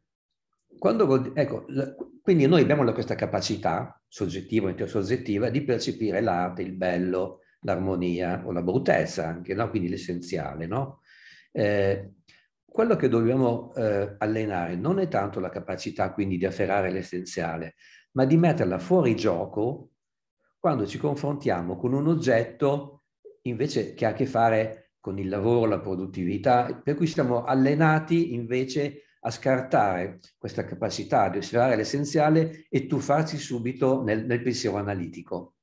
ecco, la, quindi noi abbiamo questa capacità soggettiva o intersoggettiva di percepire l'arte, il bello, l'armonia o la bruttezza anche, no? quindi l'essenziale. No? Eh, quello che dobbiamo eh, allenare non è tanto la capacità quindi di afferrare l'essenziale, ma di metterla fuori gioco quando ci confrontiamo con un oggetto invece che ha a che fare con il lavoro, la produttività, per cui siamo allenati invece a scartare questa capacità di osservare l'essenziale e tuffarci subito nel, nel pensiero analitico,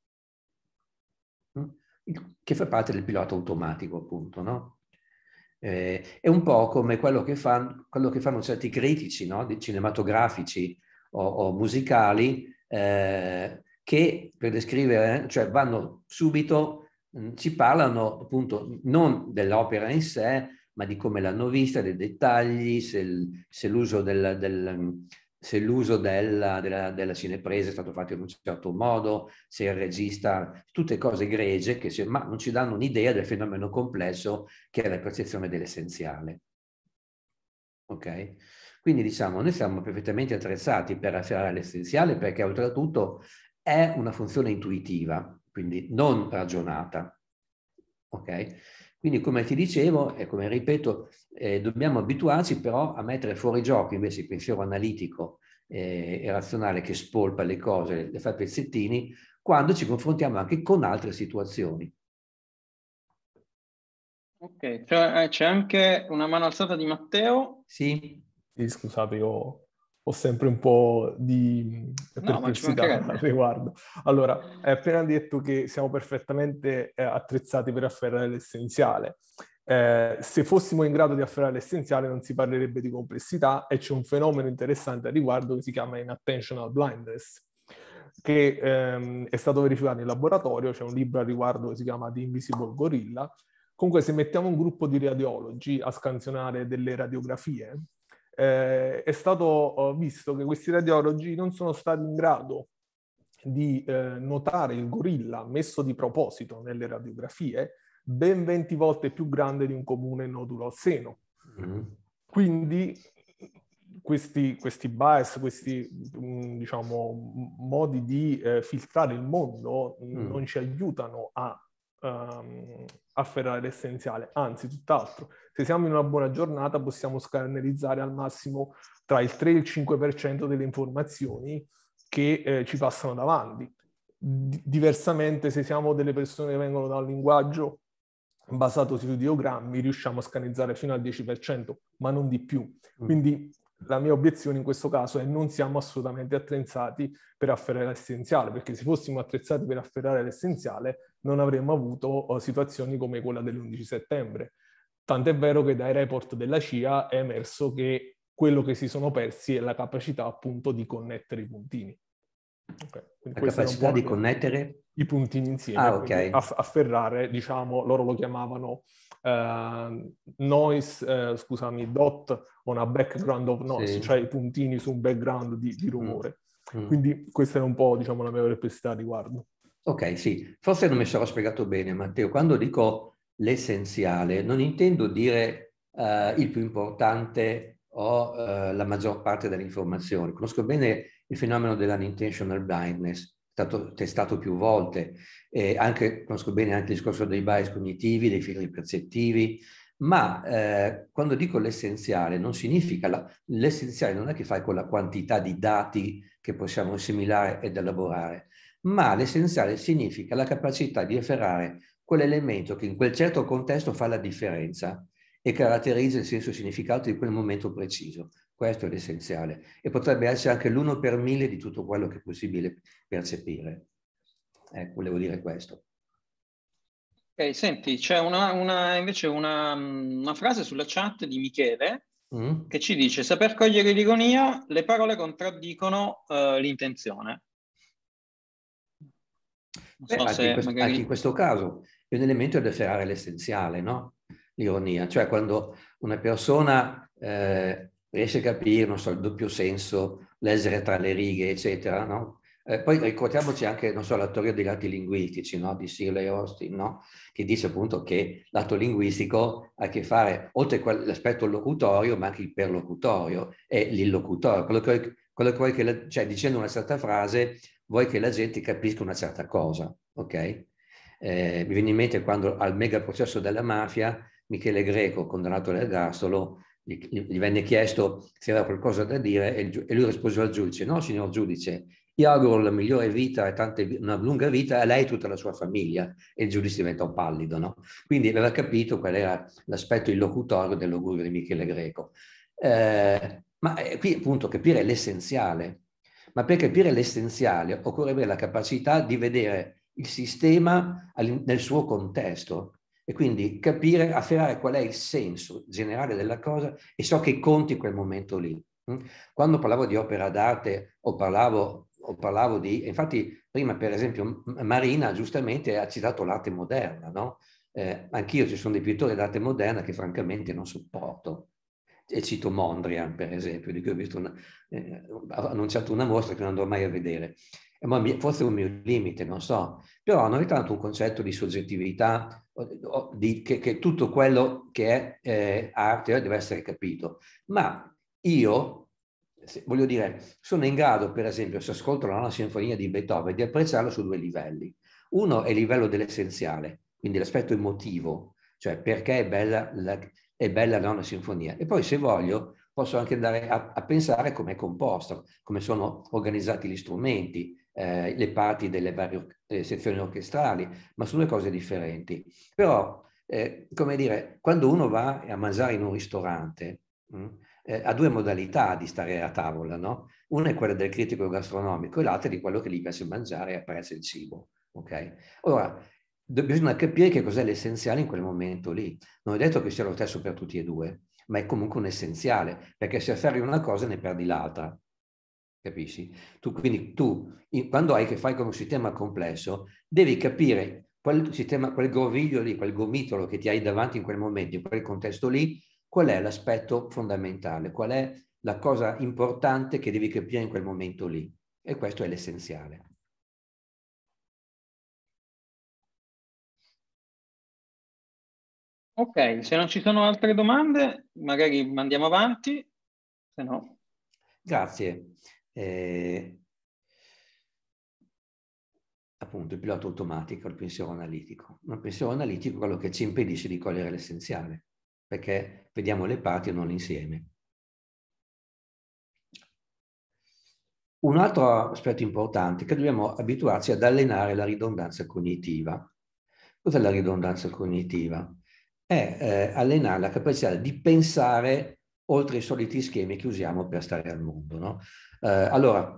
mm? che fa parte del pilota automatico appunto, no? Eh, è un po' come quello che, fan, quello che fanno certi critici no? cinematografici o, o musicali eh, che per descrivere, eh, cioè vanno subito, mm, ci parlano appunto non dell'opera in sé, ma di come l'hanno vista, dei dettagli, se, l'uso del, del, se l'uso della, della, della, cinepresa è stato fatto in un certo modo, se il regista, tutte cose egregie che si, ma non ci danno un'idea del fenomeno complesso che è la percezione dell'essenziale. Ok? Quindi diciamo, noi siamo perfettamente attrezzati per afferrare l'essenziale perché oltretutto è una funzione intuitiva, quindi non ragionata. Ok? Quindi, come ti dicevo e come ripeto, eh, dobbiamo abituarci però a mettere fuori gioco invece il pensiero analitico eh, e razionale che spolpa le cose, le fa pezzettini, quando ci confrontiamo anche con altre situazioni. Ok, cioè, eh, c'è anche una mano alzata di Matteo. Sì. sì scusate, io ho sempre un po' di mm, perplessità no, al riguardo. Allora, hai eh. appena detto che siamo perfettamente eh, attrezzati per afferrare l'essenziale. Eh, se fossimo in grado di afferrare l'essenziale non si parlerebbe di complessità e c'è un fenomeno interessante al riguardo che si chiama inattentional blindness che ehm, è stato verificato in laboratorio, c'è un libro al riguardo che si chiama The Invisible Gorilla. Comunque se mettiamo un gruppo di radiologi a scansionare delle radiografie, eh, è stato eh, visto che questi radiologi non sono stati in grado di eh, notare il gorilla messo di proposito nelle radiografie ben 20 volte più grande di un comune nodulo al seno. Mm. Quindi questi, questi, bias, questi mm, diciamo, modi di eh, filtrare il mondo mm. mm. non ci aiutano a um, ehm, afferrare l'essenziale, anzi tutt'altro. Se siamo in una buona giornata possiamo scannerizzare al massimo tra il 3 e il 5% delle informazioni che eh, ci passano davanti. D- diversamente se siamo delle persone che vengono da un linguaggio basato sui ideogrammi riusciamo a scannerizzare fino al 10%, ma non di più. Mm. Quindi la mia obiezione in questo caso è non siamo assolutamente attrezzati per afferrare l'essenziale, perché se fossimo attrezzati per afferrare l'essenziale non avremmo avuto eh, situazioni come quella dell'11 settembre. Tant'è vero che dai report della CIA è emerso che quello che si sono persi è la capacità appunto di connettere i puntini. Okay. La capacità di connettere? I puntini insieme, ah, okay. afferrare, diciamo, loro lo chiamavano uh, noise, uh, scusami, dot on a background of noise, sì. cioè i puntini su un background di, di mm. rumore. Mm. Quindi questa era un po', diciamo, la mia perplessità a riguardo. Ok, sì, forse non mi sarò spiegato bene, Matteo. Quando dico l'essenziale, non intendo dire uh, il più importante o uh, la maggior parte delle informazioni. Conosco bene il fenomeno dell'unintentional blindness, stato testato più volte, e anche, conosco bene anche il discorso dei bias cognitivi, dei filtri percettivi, ma eh, quando dico l'essenziale non significa, la, l'essenziale non è che fai con la quantità di dati che possiamo assimilare ed elaborare, ma l'essenziale significa la capacità di afferrare quell'elemento che in quel certo contesto fa la differenza e caratterizza il senso e significato di quel momento preciso. Questo è l'essenziale. E potrebbe essere anche l'uno per mille di tutto quello che è possibile percepire. Ecco, volevo dire questo. Ok, senti, c'è una, una, invece una, mm, una, frase sulla chat di Michele mm. che ci dice saper cogliere l'ironia, le parole contraddicono uh, l'intenzione so Beh, anche, in questo, magari... anche, in questo, caso è un elemento da afferrare l'essenziale, no? L'ironia, cioè quando una persona eh, riesce a capire, non so, il doppio senso, l'essere tra le righe, eccetera, no? Eh, poi ricordiamoci anche, non so, la teoria dei lati linguistici, no? Di Sirle e Austin, no? Che dice appunto che l'atto linguistico ha a che fare, oltre all'aspetto locutorio, ma anche il perlocutorio e l'illocutorio. Quello che, quello che, cioè, dicendo una certa frase vuoi che la gente capisca una certa cosa, ok? Eh, mi viene in mente quando al mega processo della mafia Michele Greco, condannato all'ergastolo, gli, gli, venne chiesto se aveva qualcosa da dire e, e, lui rispose al giudice, no signor giudice, io auguro la migliore vita e tante, una lunga vita a lei e tutta la sua famiglia e il giudice diventò pallido, no? Quindi aveva capito qual era l'aspetto illocutorio dell'augurio di Michele Greco. Eh, ma eh, qui appunto capire l'essenziale, ma per capire l'essenziale occorre avere la capacità di vedere il sistema nel suo contesto e quindi capire, afferrare qual è il senso generale della cosa e so che conti quel momento lì. Mm? Quando parlavo di opera d'arte o parlavo, o parlavo di, infatti prima per esempio Marina giustamente ha citato l'arte moderna, no? Eh, anch'io ci sono dei pittori d'arte moderna che francamente non sopporto, e cito Mondrian per esempio, di cui ho visto una, eh, annunciato una mostra che non andrò mai a vedere, forse è un mio limite, non so, però hanno ritratto un concetto di soggettività, di, che, che, tutto quello che è eh, arte eh, deve essere capito, ma io, voglio dire, sono in grado per esempio, se ascolto la nona sinfonia di Beethoven, di apprezzarla su due livelli. Uno è il livello dell'essenziale, quindi l'aspetto emotivo, cioè perché è bella la, è bella la nona sinfonia. E poi se voglio posso anche andare a, a pensare come è composta, come sono organizzati gli strumenti, eh, le parti delle varie eh, sezioni orchestrali, ma sono due cose differenti. Però, eh, come dire, quando uno va a mangiare in un ristorante, mh, mm, eh, ha due modalità di stare a tavola, no? Una è quella del critico gastronomico e l'altra è di quello che gli piace mangiare e apprezza il cibo. Okay? Ora, bisogna capire che cos'è l'essenziale in quel momento lì. Non è detto che sia lo stesso per tutti e due, ma è comunque un essenziale, perché se afferri una cosa ne perdi l'altra. Capisci? Tu, quindi tu, in, quando hai che fare con un sistema complesso, devi capire quel sistema, quel groviglio lì, quel gomitolo che ti hai davanti in quel momento, in quel contesto lì, qual è l'aspetto fondamentale, qual è la cosa importante che devi capire in quel momento lì. E questo è l'essenziale. Ok, se non ci sono altre domande, magari andiamo avanti, se no... Grazie. Eh, appunto, il pilota automatico, il pensiero analitico. il pensiero analitico è quello che ci impedisce di cogliere l'essenziale, perché vediamo le parti e non l'insieme. Un altro aspetto importante è che dobbiamo abituarci ad allenare la ridondanza cognitiva. Cos'è la ridondanza cognitiva? è eh, allenare la capacità di pensare oltre i soliti schemi che usiamo per stare al mondo. No? Eh, allora,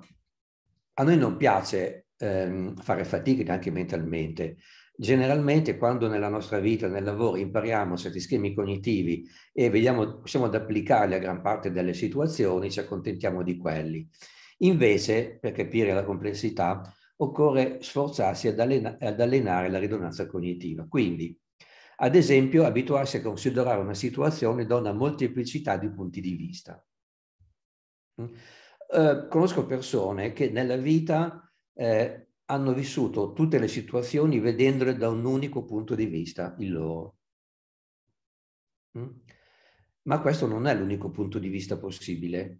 a noi non piace ehm, fare fatiche neanche mentalmente. Generalmente quando nella nostra vita, nel lavoro, impariamo certi schemi cognitivi e vediamo, possiamo ad applicarli a gran parte delle situazioni, ci accontentiamo di quelli. Invece, per capire la complessità, occorre sforzarsi ad, allena ad allenare la ridonanza cognitiva. Quindi, ad esempio, abituarsi a considerare una situazione da una molteplicità di punti di vista. Mm. Eh, conosco persone che nella vita eh, hanno vissuto tutte le situazioni vedendole da un unico punto di vista, il loro. Mm. Ma questo non è l'unico punto di vista possibile.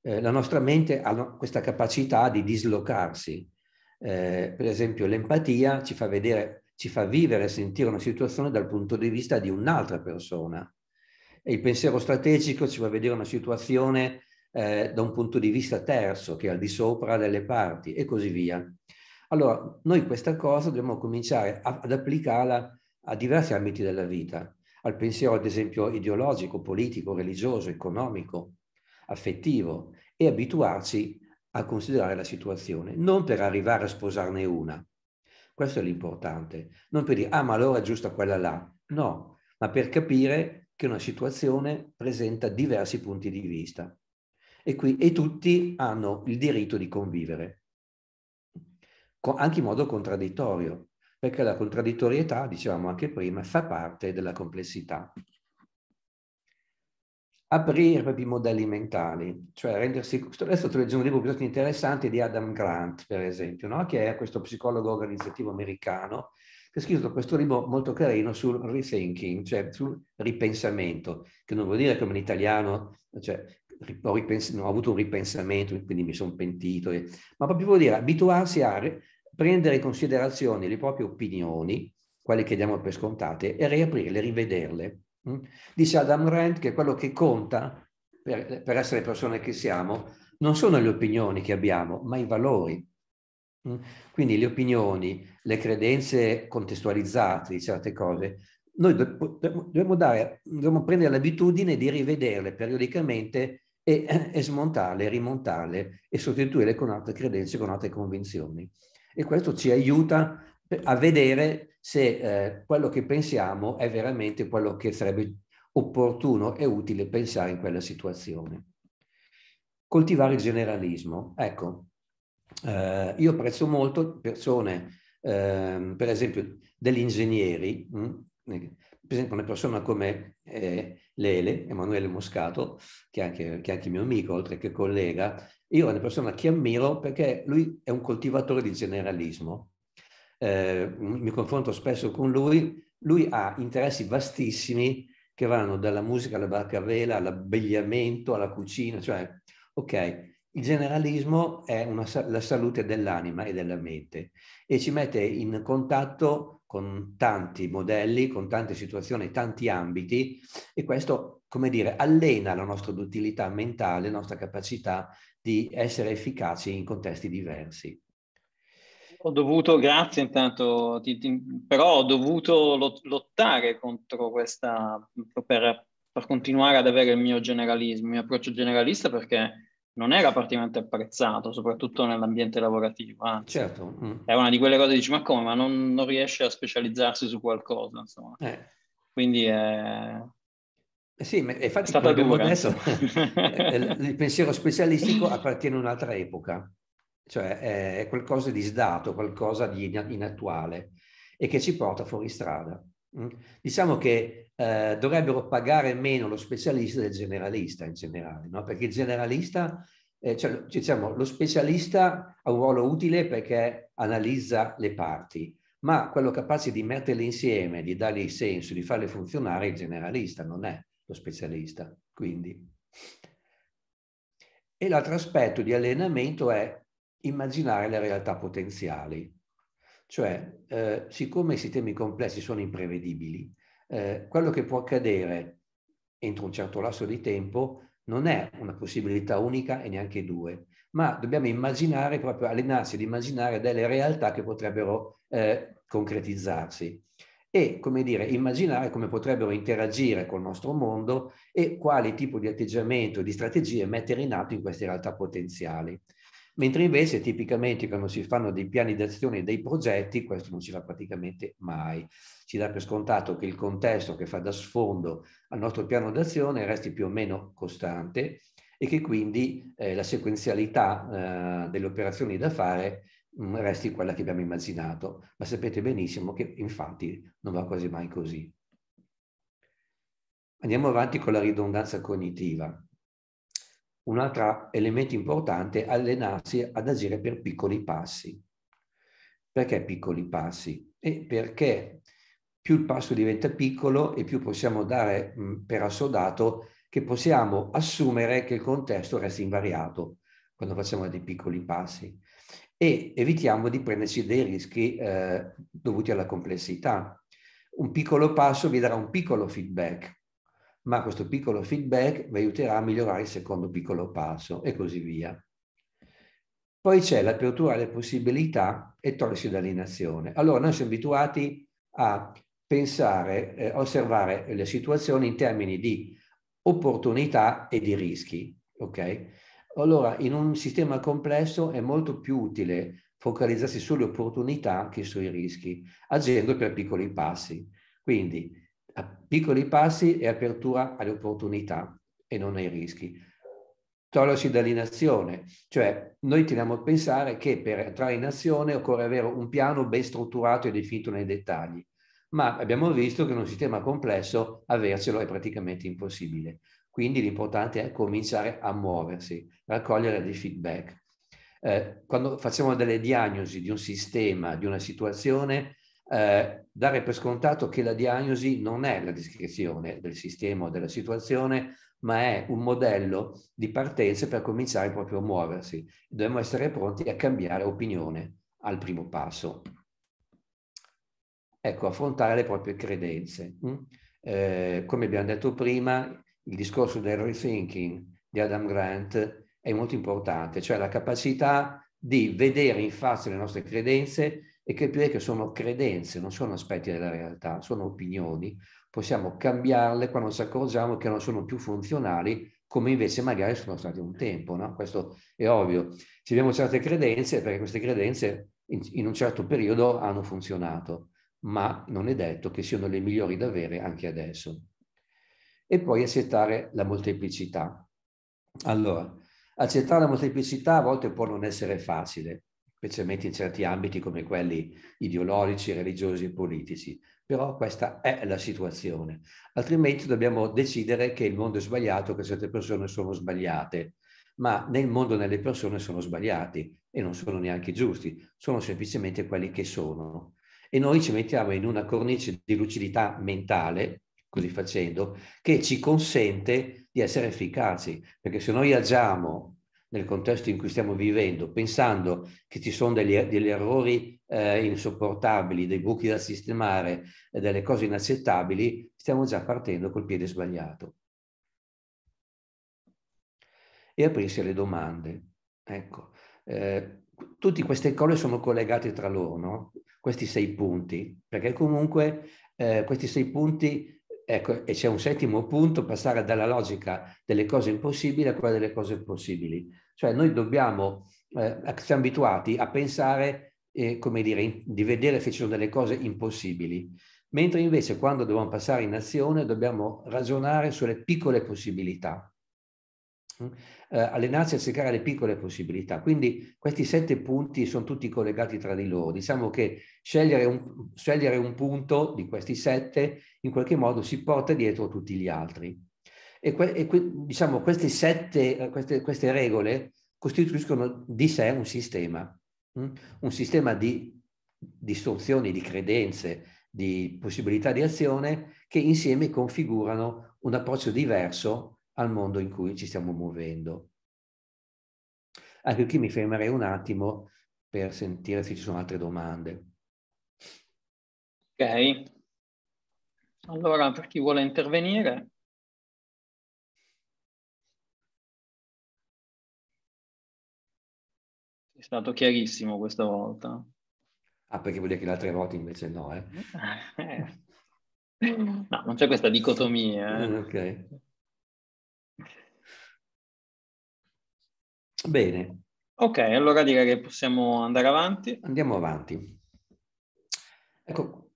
Eh, la nostra mente ha questa capacità di dislocarsi. Eh, per esempio l'empatia ci fa vedere ci fa vivere, e sentire una situazione dal punto di vista di un'altra persona. E il pensiero strategico ci fa vedere una situazione eh, da un punto di vista terzo, che è al di sopra delle parti, e così via. Allora, noi questa cosa dobbiamo cominciare a, ad applicarla a diversi ambiti della vita, al pensiero ad esempio ideologico, politico, religioso, economico, affettivo, e abituarci a considerare la situazione, non per arrivare a sposarne una, questo è l'importante. Non per dire, ah, ma allora è giusta quella là. No, ma per capire che una situazione presenta diversi punti di vista e, qui, e tutti hanno il diritto di convivere, anche in modo contraddittorio, perché la contraddittorietà, dicevamo anche prima, fa parte della complessità aprire i propri modelli mentali, cioè rendersi... Adesso sto leggendo un libro piuttosto interessante di Adam Grant, per esempio, no? che è questo psicologo organizzativo americano, che ha scritto questo libro molto carino sul rethinking, cioè sul ripensamento, che non vuol dire come in italiano, cioè ho, ripens- ho avuto un ripensamento, quindi mi sono pentito, e... ma proprio vuol dire abituarsi a re- prendere in considerazione le proprie opinioni, quelle che diamo per scontate, e riaprirle, rivederle. Mm? Dice Adam Rand che quello che conta per, per essere persone che siamo non sono le opinioni che abbiamo, ma i valori. Mm? Quindi le opinioni, le credenze contestualizzate di certe cose, noi dobbiamo, dare, dobbiamo prendere l'abitudine di rivederle periodicamente e, e, smontarle, rimontarle e sostituirle con altre credenze, con altre convinzioni. E questo ci aiuta a vedere se eh, quello che pensiamo è veramente quello che sarebbe opportuno e utile pensare in quella situazione. Coltivare il generalismo. Ecco, eh, io apprezzo molto persone, eh, per esempio, degli ingegneri, mh? Mm, eh, per esempio una persona come eh, Lele, Emanuele Moscato, che è, anche, che è anche mio amico, oltre che collega, io è una persona che ammiro perché lui è un coltivatore di generalismo eh, mi confronto spesso con lui, lui ha interessi vastissimi che vanno dalla musica alla barcavela, all'abbigliamento, alla cucina, cioè, ok, il generalismo è una, la salute dell'anima e della mente e ci mette in contatto con tanti modelli, con tante situazioni, tanti ambiti e questo, come dire, allena la nostra duttilità mentale, la nostra capacità di essere efficaci in contesti diversi. Ho dovuto, grazie intanto, ti, ti, però ho dovuto lottare contro questa, per, per continuare ad avere il mio generalismo, il mio approccio generalista perché non era particolarmente apprezzato, soprattutto nell'ambiente lavorativo. Anzi, certo. Mm. È una di quelle cose che dici, ma come, ma non, non riesce a specializzarsi su qualcosa, insomma. Eh. Quindi è... Eh, eh sì, infatti è stata dura. Adesso, il pensiero specialistico appartiene a un'altra epoca cioè eh, è qualcosa di sdato, qualcosa di inattuale e che ci porta fuori strada. Mm. Diciamo che eh, dovrebbero pagare meno lo specialista del generalista in generale, no? perché il generalista, eh, cioè, diciamo, lo specialista ha un ruolo utile perché analizza le parti, ma quello capace di metterle insieme, di dargli il senso, di farle funzionare, è il generalista, non è lo specialista. Quindi. E l'altro aspetto di allenamento è immaginare le realtà potenziali. Cioè, eh, siccome i sistemi complessi sono imprevedibili, eh, quello che può accadere entro un certo lasso di tempo non è una possibilità unica e neanche due, ma dobbiamo immaginare, proprio allenarsi ad immaginare delle realtà che potrebbero eh, concretizzarsi e, come dire, immaginare come potrebbero interagire col nostro mondo e quale tipo di atteggiamento e di strategie mettere in atto in queste realtà potenziali mentre invece tipicamente quando si fanno dei piani d'azione e dei progetti, questo non si fa praticamente mai. Si dà per scontato che il contesto che fa da sfondo al nostro piano d'azione resti più o meno costante e che quindi eh, la sequenzialità eh, delle operazioni da fare mh, mm, resti quella che abbiamo immaginato, ma sapete benissimo che infatti non va quasi mai così. Andiamo avanti con la ridondanza cognitiva un altro elemento importante è allenarsi ad agire per piccoli passi. Perché piccoli passi? E perché più il passo diventa piccolo e più possiamo dare mm, per assodato che possiamo assumere che il contesto resti invariato quando facciamo dei piccoli passi e evitiamo di prenderci dei rischi eh, dovuti alla complessità. Un piccolo passo vi darà un piccolo feedback, ma questo piccolo feedback vi aiuterà a migliorare il secondo piccolo passo e così via. Poi c'è l'apertura alle possibilità e togliersi dall'inazione. Allora noi siamo abituati a pensare, eh, osservare le situazioni in termini di opportunità e di rischi, ok? Allora in un sistema complesso è molto più utile focalizzarsi sulle opportunità che sui rischi, agendo per piccoli passi. Quindi a piccoli passi e apertura alle opportunità e non ai rischi. Togliersi dall'inazione, cioè noi teniamo a pensare che per entrare in azione occorre avere un piano ben strutturato e definito nei dettagli, ma abbiamo visto che in un sistema complesso avercelo è praticamente impossibile. Quindi l'importante è cominciare a muoversi, raccogliere dei feedback. Eh, quando facciamo delle diagnosi di un sistema, di una situazione, eh, dare per scontato che la diagnosi non è la descrizione del sistema o della situazione, ma è un modello di partenza per cominciare proprio a muoversi. Dobbiamo essere pronti a cambiare opinione al primo passo. Ecco, affrontare le proprie credenze. Mm? Eh, come abbiamo detto prima, il discorso del rethinking di Adam Grant è molto importante, cioè la capacità di vedere in faccia le nostre credenze e capire che sono credenze, non sono aspetti della realtà, sono opinioni. Possiamo cambiarle quando ci accorgiamo che non sono più funzionali come invece magari sono state un tempo, no? Questo è ovvio. Ci abbiamo certe credenze perché queste credenze in, in un certo periodo hanno funzionato, ma non è detto che siano le migliori da avere anche adesso. E poi accettare la molteplicità. Allora, accettare la molteplicità a volte può non essere facile, specialmente in certi ambiti come quelli ideologici, religiosi e politici. Però questa è la situazione. Altrimenti dobbiamo decidere che il mondo è sbagliato, che certe persone sono sbagliate. Ma nel mondo nelle persone sono sbagliati e non sono neanche giusti, sono semplicemente quelli che sono. E noi ci mettiamo in una cornice di lucidità mentale, così facendo, che ci consente di essere efficaci, perché se noi agiamo nel contesto in cui stiamo vivendo, pensando che ci sono degli, degli errori eh, insopportabili, dei buchi da sistemare, eh, delle cose inaccettabili, stiamo già partendo col piede sbagliato. E aprirsi alle domande. Ecco, eh, tutte queste cose sono collegate tra loro, no? questi sei punti, perché comunque eh, questi sei punti, ecco, e c'è un settimo punto, passare dalla logica delle cose impossibili a quella delle cose possibili. Cioè noi dobbiamo, eh, siamo abituati a pensare, eh, come dire, di vedere se ci sono delle cose impossibili, mentre invece quando dobbiamo passare in azione dobbiamo ragionare sulle piccole possibilità. Mm? Eh, allenarsi a cercare le piccole possibilità. Quindi questi sette punti sono tutti collegati tra di loro. Diciamo che scegliere un, scegliere un punto di questi sette in qualche modo si porta dietro tutti gli altri. E, que, e que, diciamo, queste sette, eh, queste, queste regole costituiscono di sé un sistema, mm? un sistema di distorsioni, di credenze, di possibilità di azione che insieme configurano un approccio diverso al mondo in cui ci stiamo muovendo. Anche qui mi fermerei un attimo per sentire se ci sono altre domande. Ok, allora per chi vuole intervenire stato chiarissimo questa volta. Ah, perché vuol dire che le altre volte invece no, eh? no, non c'è questa dicotomia. Eh? ok. Bene. Ok, allora direi che possiamo andare avanti. Andiamo avanti. Ecco,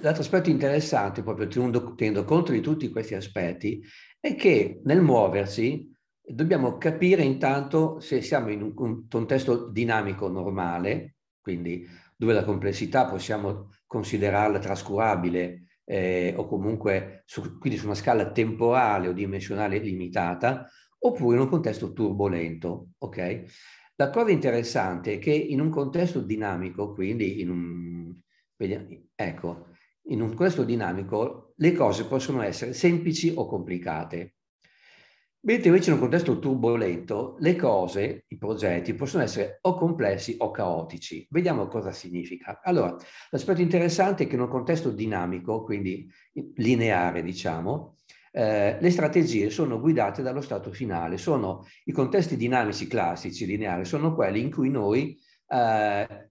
l'altro aspetto interessante, proprio tenendo, tenendo conto di tutti questi aspetti, è che nel muoversi Dobbiamo capire intanto se siamo in un contesto dinamico normale, quindi dove la complessità possiamo considerarla trascurabile eh, o comunque su, quindi su una scala temporale o dimensionale limitata, oppure in un contesto turbolento. Okay? La cosa interessante è che in un contesto dinamico, quindi in un, ecco, in un contesto dinamico, le cose possono essere semplici o complicate. Mentre invece in un contesto turbolento le cose, i progetti possono essere o complessi o caotici. Vediamo cosa significa. Allora, l'aspetto interessante è che in un contesto dinamico, quindi lineare diciamo, eh, le strategie sono guidate dallo stato finale, sono i contesti dinamici classici, lineari, sono quelli in cui noi eh,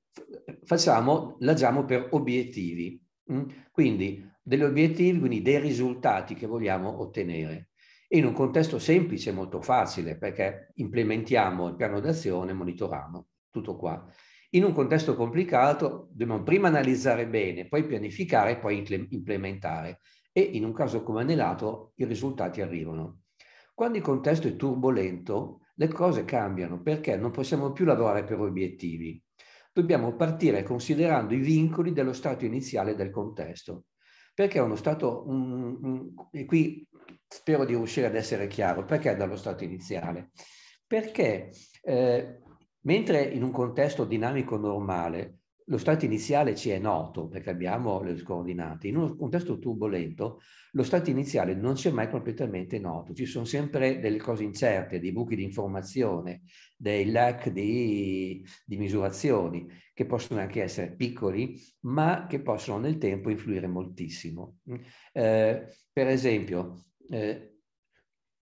facciamo, l'agiamo per obiettivi, mm? quindi degli obiettivi, quindi dei risultati che vogliamo ottenere in un contesto semplice e molto facile, perché implementiamo il piano d'azione, monitoriamo, tutto qua. In un contesto complicato dobbiamo prima analizzare bene, poi pianificare, poi implementare e in un caso come nell'altro i risultati arrivano. Quando il contesto è turbolento, le cose cambiano perché non possiamo più lavorare per obiettivi. Dobbiamo partire considerando i vincoli dello stato iniziale del contesto. Perché uno stato, un, un, e qui spero di riuscire ad essere chiaro, perché dallo stato iniziale? Perché eh, mentre in un contesto dinamico normale lo stato iniziale ci è noto perché abbiamo le coordinate, in un contesto turbolento lo stato iniziale non ci è mai completamente noto, ci sono sempre delle cose incerte, dei buchi di informazione, dei lack di, di misurazioni che possono anche essere piccoli ma che possono nel tempo influire moltissimo. Mm. Eh, per esempio, eh,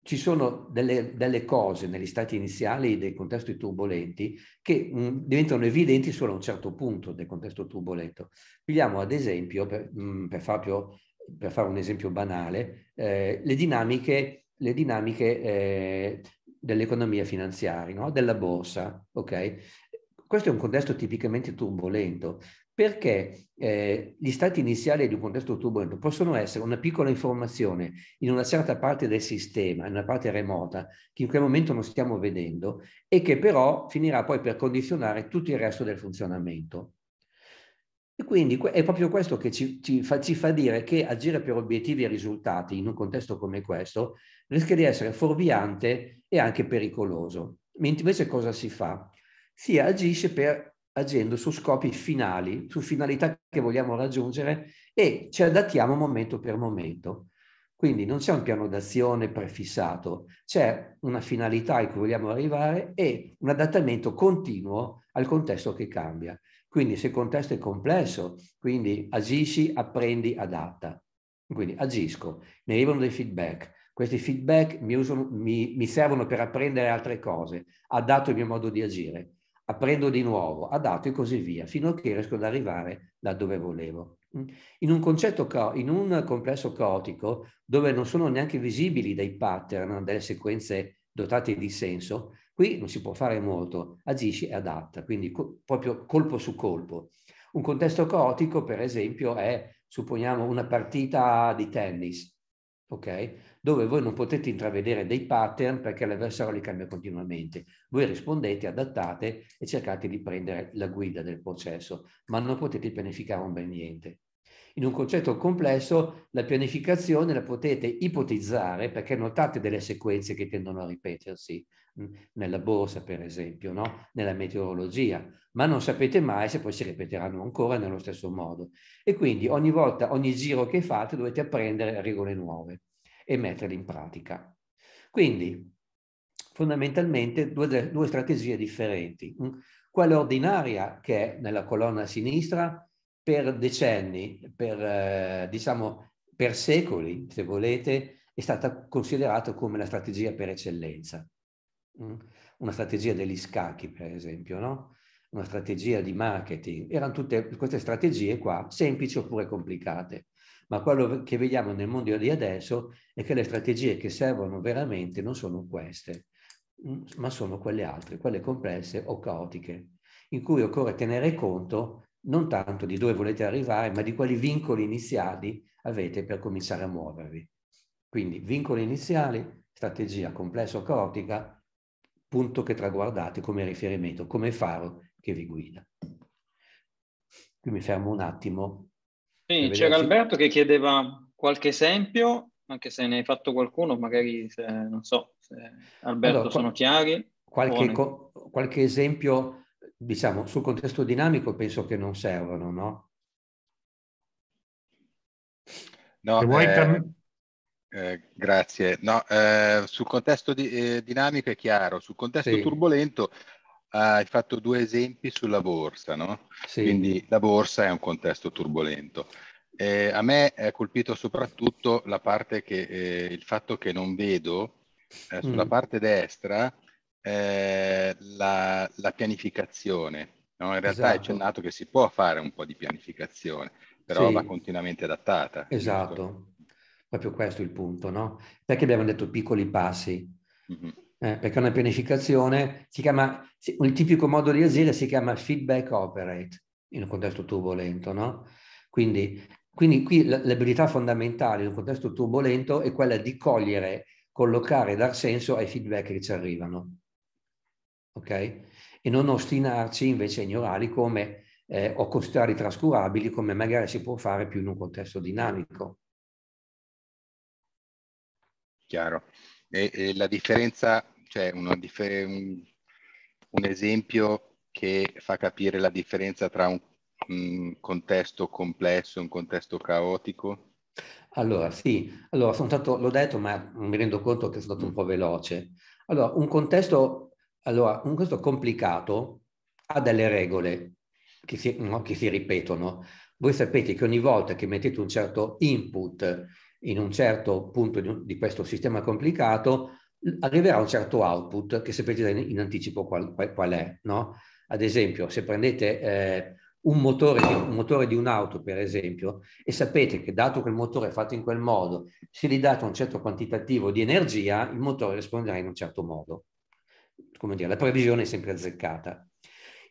ci sono delle, delle, cose negli stati iniziali dei contesti turbolenti che mh, mm, diventano evidenti solo a un certo punto del contesto turbolento. Pigliamo ad esempio, per, mh, mm, per, far più, per fare un esempio banale, eh, le dinamiche, le dinamiche eh, dell'economia finanziaria, no? della borsa. Okay? Questo è un contesto tipicamente turbolento perché eh, gli stati iniziali di un contesto turbolento possono essere una piccola informazione in una certa parte del sistema, in una parte remota, che in quel momento non stiamo vedendo e che però finirà poi per condizionare tutto il resto del funzionamento. E quindi è proprio questo che ci, ci, fa, ci fa dire che agire per obiettivi e risultati in un contesto come questo rischia di essere fuorviante e anche pericoloso. Mentre invece cosa si fa? Si agisce per agendo su scopi finali, su finalità che vogliamo raggiungere e ci adattiamo momento per momento. Quindi non c'è un piano d'azione prefissato, c'è una finalità a cui vogliamo arrivare e un adattamento continuo al contesto che cambia. Quindi se il contesto è complesso, quindi agisci, apprendi, adatta. Quindi agisco, mi arrivano dei feedback, questi feedback mi, usano, mi, mi servono per apprendere altre cose, adatto il mio modo di agire apprendo di nuovo, adatto e così via, fino a che riesco ad arrivare da dove volevo. Mm. In un, concetto, in un complesso caotico, dove non sono neanche visibili dei pattern, delle sequenze dotate di senso, qui non si può fare molto, agisci e adatta, quindi co- proprio colpo su colpo. Un contesto caotico, per esempio, è, supponiamo, una partita di tennis, ok? dove voi non potete intravedere dei pattern perché l'avversario li cambia continuamente. Voi rispondete, adattate e cercate di prendere la guida del processo, ma non potete pianificare un bel niente. In un concetto complesso la pianificazione la potete ipotizzare perché notate delle sequenze che tendono a ripetersi mm, nella borsa per esempio, no? nella meteorologia, ma non sapete mai se poi si ripeteranno ancora nello stesso modo. E quindi ogni volta, ogni giro che fate dovete apprendere regole nuove e metterli in pratica. Quindi, fondamentalmente, due, due strategie differenti. Mm. Quella ordinaria, che è nella colonna a sinistra, per decenni, per, eh, diciamo, per secoli, se volete, è stata considerata come la strategia per eccellenza. Mm. Una strategia degli scacchi, per esempio, no? una strategia di marketing. Erano tutte queste strategie qua, semplici oppure complicate ma quello che vediamo nel mondo di adesso è che le strategie che servono veramente non sono queste, mm, ma sono quelle altre, quelle complesse o caotiche, in cui occorre tenere conto non tanto di dove volete arrivare, ma di quali vincoli iniziali avete per cominciare a muovervi. Quindi vincoli iniziali, strategia complessa o caotica, punto che traguardate come riferimento, come faro che vi guida. Qui mi fermo un attimo sì, c'era Alberto che chiedeva qualche esempio, anche se ne hai fatto qualcuno, magari se, non so, se Alberto allora, sono chiari. Qualche, co- qualche, esempio, diciamo, sul contesto dinamico penso che non servano, no? No, eh, eh, grazie. No, eh, sul contesto di- eh, dinamico è chiaro, sul contesto sì. turbolento hai fatto due esempi sulla borsa, no? Sì. Quindi la borsa è un contesto turbolento. Eh, a me è colpito soprattutto la parte che, eh, il fatto che non vedo eh, sulla mm. parte destra eh, la, la, pianificazione. No? In realtà esatto. è accennato che si può fare un po' di pianificazione, però sì. va continuamente adattata. Esatto, giusto? proprio questo è il punto, no? Perché abbiamo detto piccoli passi. Mm-hmm eh, perché una pianificazione si chiama, il tipico modo di agire si chiama feedback operate in un contesto turbolento, no? Quindi, quindi qui l'abilità fondamentale in un contesto turbolento è quella di cogliere, collocare, dar senso ai feedback che ci arrivano, ok? E non ostinarci invece a ignorarli come, eh, o considerarli trascurabili come magari si può fare più in un contesto dinamico. Chiaro. E, e la differenza cioè differ- un, un, esempio che fa capire la differenza tra un, un contesto complesso e un contesto caotico? Allora, sì, allora sono stato, l'ho detto, ma mi rendo conto che sono stato un po' veloce. Allora, un contesto, allora, un contesto complicato ha delle regole che si, no, che si ripetono. Voi sapete che ogni volta che mettete un certo input in un certo punto di, di questo sistema complicato, arriverà un certo output che sapete in anticipo qual, qual, qual è. No? Ad esempio, se prendete eh, un, motore, un motore di un'auto, per esempio, e sapete che dato che il motore è fatto in quel modo, se gli date un certo quantitativo di energia, il motore risponderà in un certo modo. Come dire, la previsione è sempre azzeccata.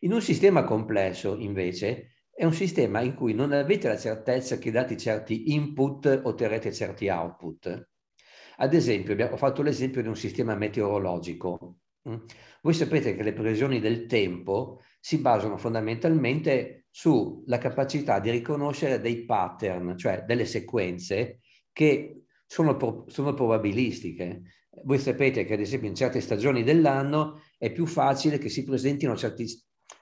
In un sistema complesso, invece, è un sistema in cui non avete la certezza che dati certi input otterrete certi output ad esempio, ho fatto l'esempio di un sistema meteorologico. Mm. Voi sapete che le previsioni del tempo si basano fondamentalmente sulla capacità di riconoscere dei pattern, cioè delle sequenze che sono, pro sono probabilistiche. Voi sapete che ad esempio in certe stagioni dell'anno è più facile che si presentino certi,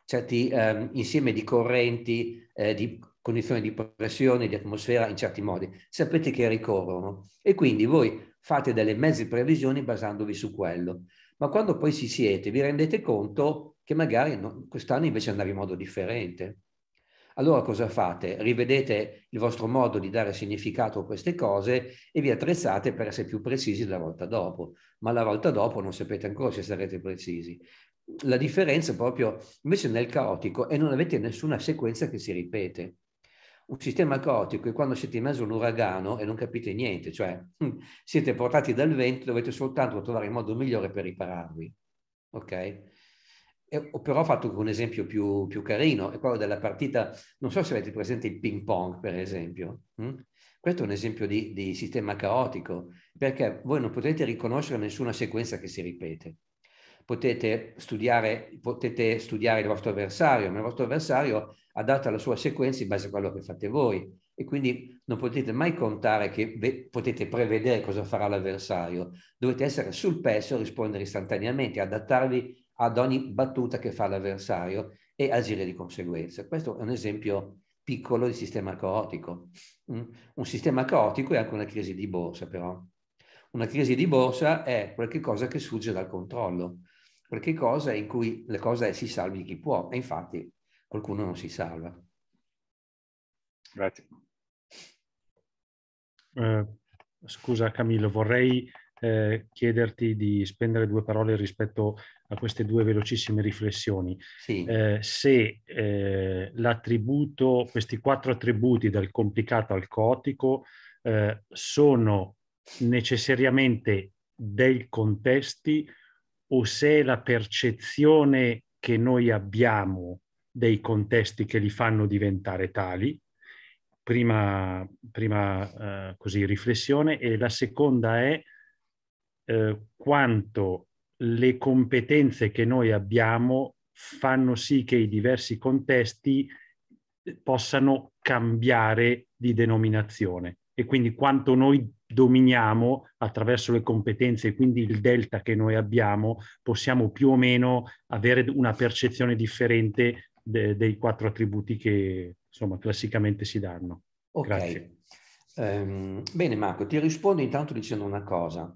certi eh, insieme di correnti, eh, di condizioni di pressione, di atmosfera in certi modi. Sapete che ricorrono. E quindi voi fate delle mezze previsioni basandovi su quello. Ma quando poi ci siete, vi rendete conto che magari no, quest'anno invece andava in modo differente. Allora cosa fate? Rivedete il vostro modo di dare significato a queste cose e vi attrezzate per essere più precisi la volta dopo, ma la volta dopo non sapete ancora se sarete precisi. La differenza è proprio invece nel caotico e non avete nessuna sequenza che si ripete un sistema caotico è quando siete in mezzo a un uragano e non capite niente, cioè mm, siete portati dal vento, dovete soltanto trovare il modo migliore per ripararvi. Ok? E, ho però fatto un esempio più, più, carino, è quello della partita, non so se avete presente il ping pong, per esempio. Mm? Questo è un esempio di, di sistema caotico, perché voi non potete riconoscere nessuna sequenza che si ripete. Potete studiare, potete studiare, il vostro avversario, ma il vostro avversario adatta alla sua sequenza in base a quello che fate voi e quindi non potete mai contare che potete prevedere cosa farà l'avversario, dovete essere sul pezzo, rispondere istantaneamente, adattarvi ad ogni battuta che fa l'avversario e agire di conseguenza. Questo è un esempio piccolo di sistema caotico. Mm? Un sistema caotico è anche una crisi di borsa però. Una crisi di borsa è qualcosa che sfugge dal controllo, qualcosa in cui la cosa è si salvi chi può e infatti qualcuno non si salva. Grazie. Eh, scusa Camillo, vorrei eh, chiederti di spendere due parole rispetto a queste due velocissime riflessioni. Sì. Eh, se eh, l'attributo, questi quattro attributi dal complicato al caotico eh, sono necessariamente dei contesti o se la percezione che noi abbiamo dei contesti che li fanno diventare tali, prima, prima eh, così riflessione, e la seconda è eh, quanto le competenze che noi abbiamo fanno sì che i diversi contesti eh, possano cambiare di denominazione e quindi quanto noi dominiamo attraverso le competenze e quindi il delta che noi abbiamo, possiamo più o meno avere una percezione differente de, dei quattro attributi che insomma classicamente si danno. Ok. Grazie. Um, bene Marco, ti rispondo intanto dicendo una cosa.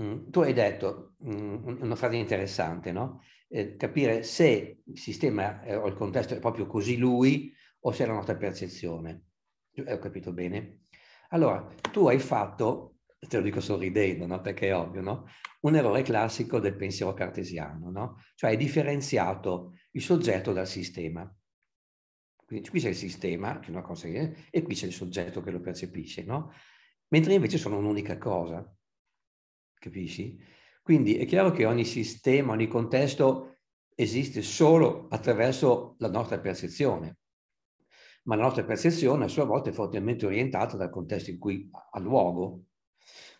Mm, tu hai detto mm, una frase interessante, no? Eh, capire se il sistema eh, o il contesto è proprio così lui o se è la nostra percezione. Eh, ho capito bene? Allora, tu hai fatto, te lo dico sorridendo, no? Perché è ovvio, no? Un errore classico del pensiero cartesiano, no? Cioè hai differenziato il soggetto dal sistema. Quindi qui c'è il sistema, che è una cosa, che, è, e qui c'è il soggetto che lo percepisce, no? Mentre invece sono un'unica cosa, capisci? Quindi è chiaro che ogni sistema, ogni contesto esiste solo attraverso la nostra percezione, ma la nostra percezione a sua volta è fortemente orientata dal contesto in cui ha luogo.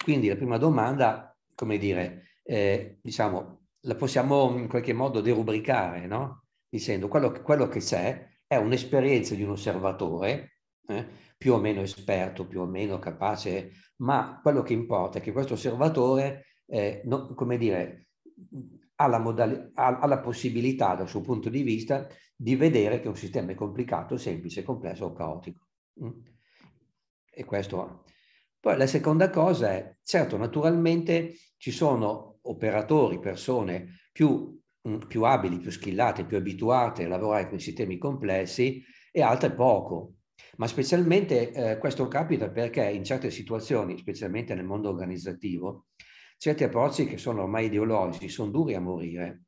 Quindi la prima domanda, come dire, eh, diciamo, la possiamo in qualche modo derubricare, no? dicendo quello, quello che c'è è un'esperienza di un osservatore, eh, più o meno esperto, più o meno capace, ma quello che importa è che questo osservatore, eh, no, come dire, ha la, modali- ha, ha la, possibilità dal suo punto di vista di vedere che un sistema è complicato, semplice, complesso o caotico. Mm? E questo. Poi la seconda cosa è, certo, naturalmente ci sono operatori, persone più Mm, più abili, più schillate, più abituate a lavorare con sistemi complessi e altre poco. Ma specialmente eh, questo capita perché in certe situazioni, specialmente nel mondo organizzativo, certi approcci che sono ormai ideologici sono duri a morire.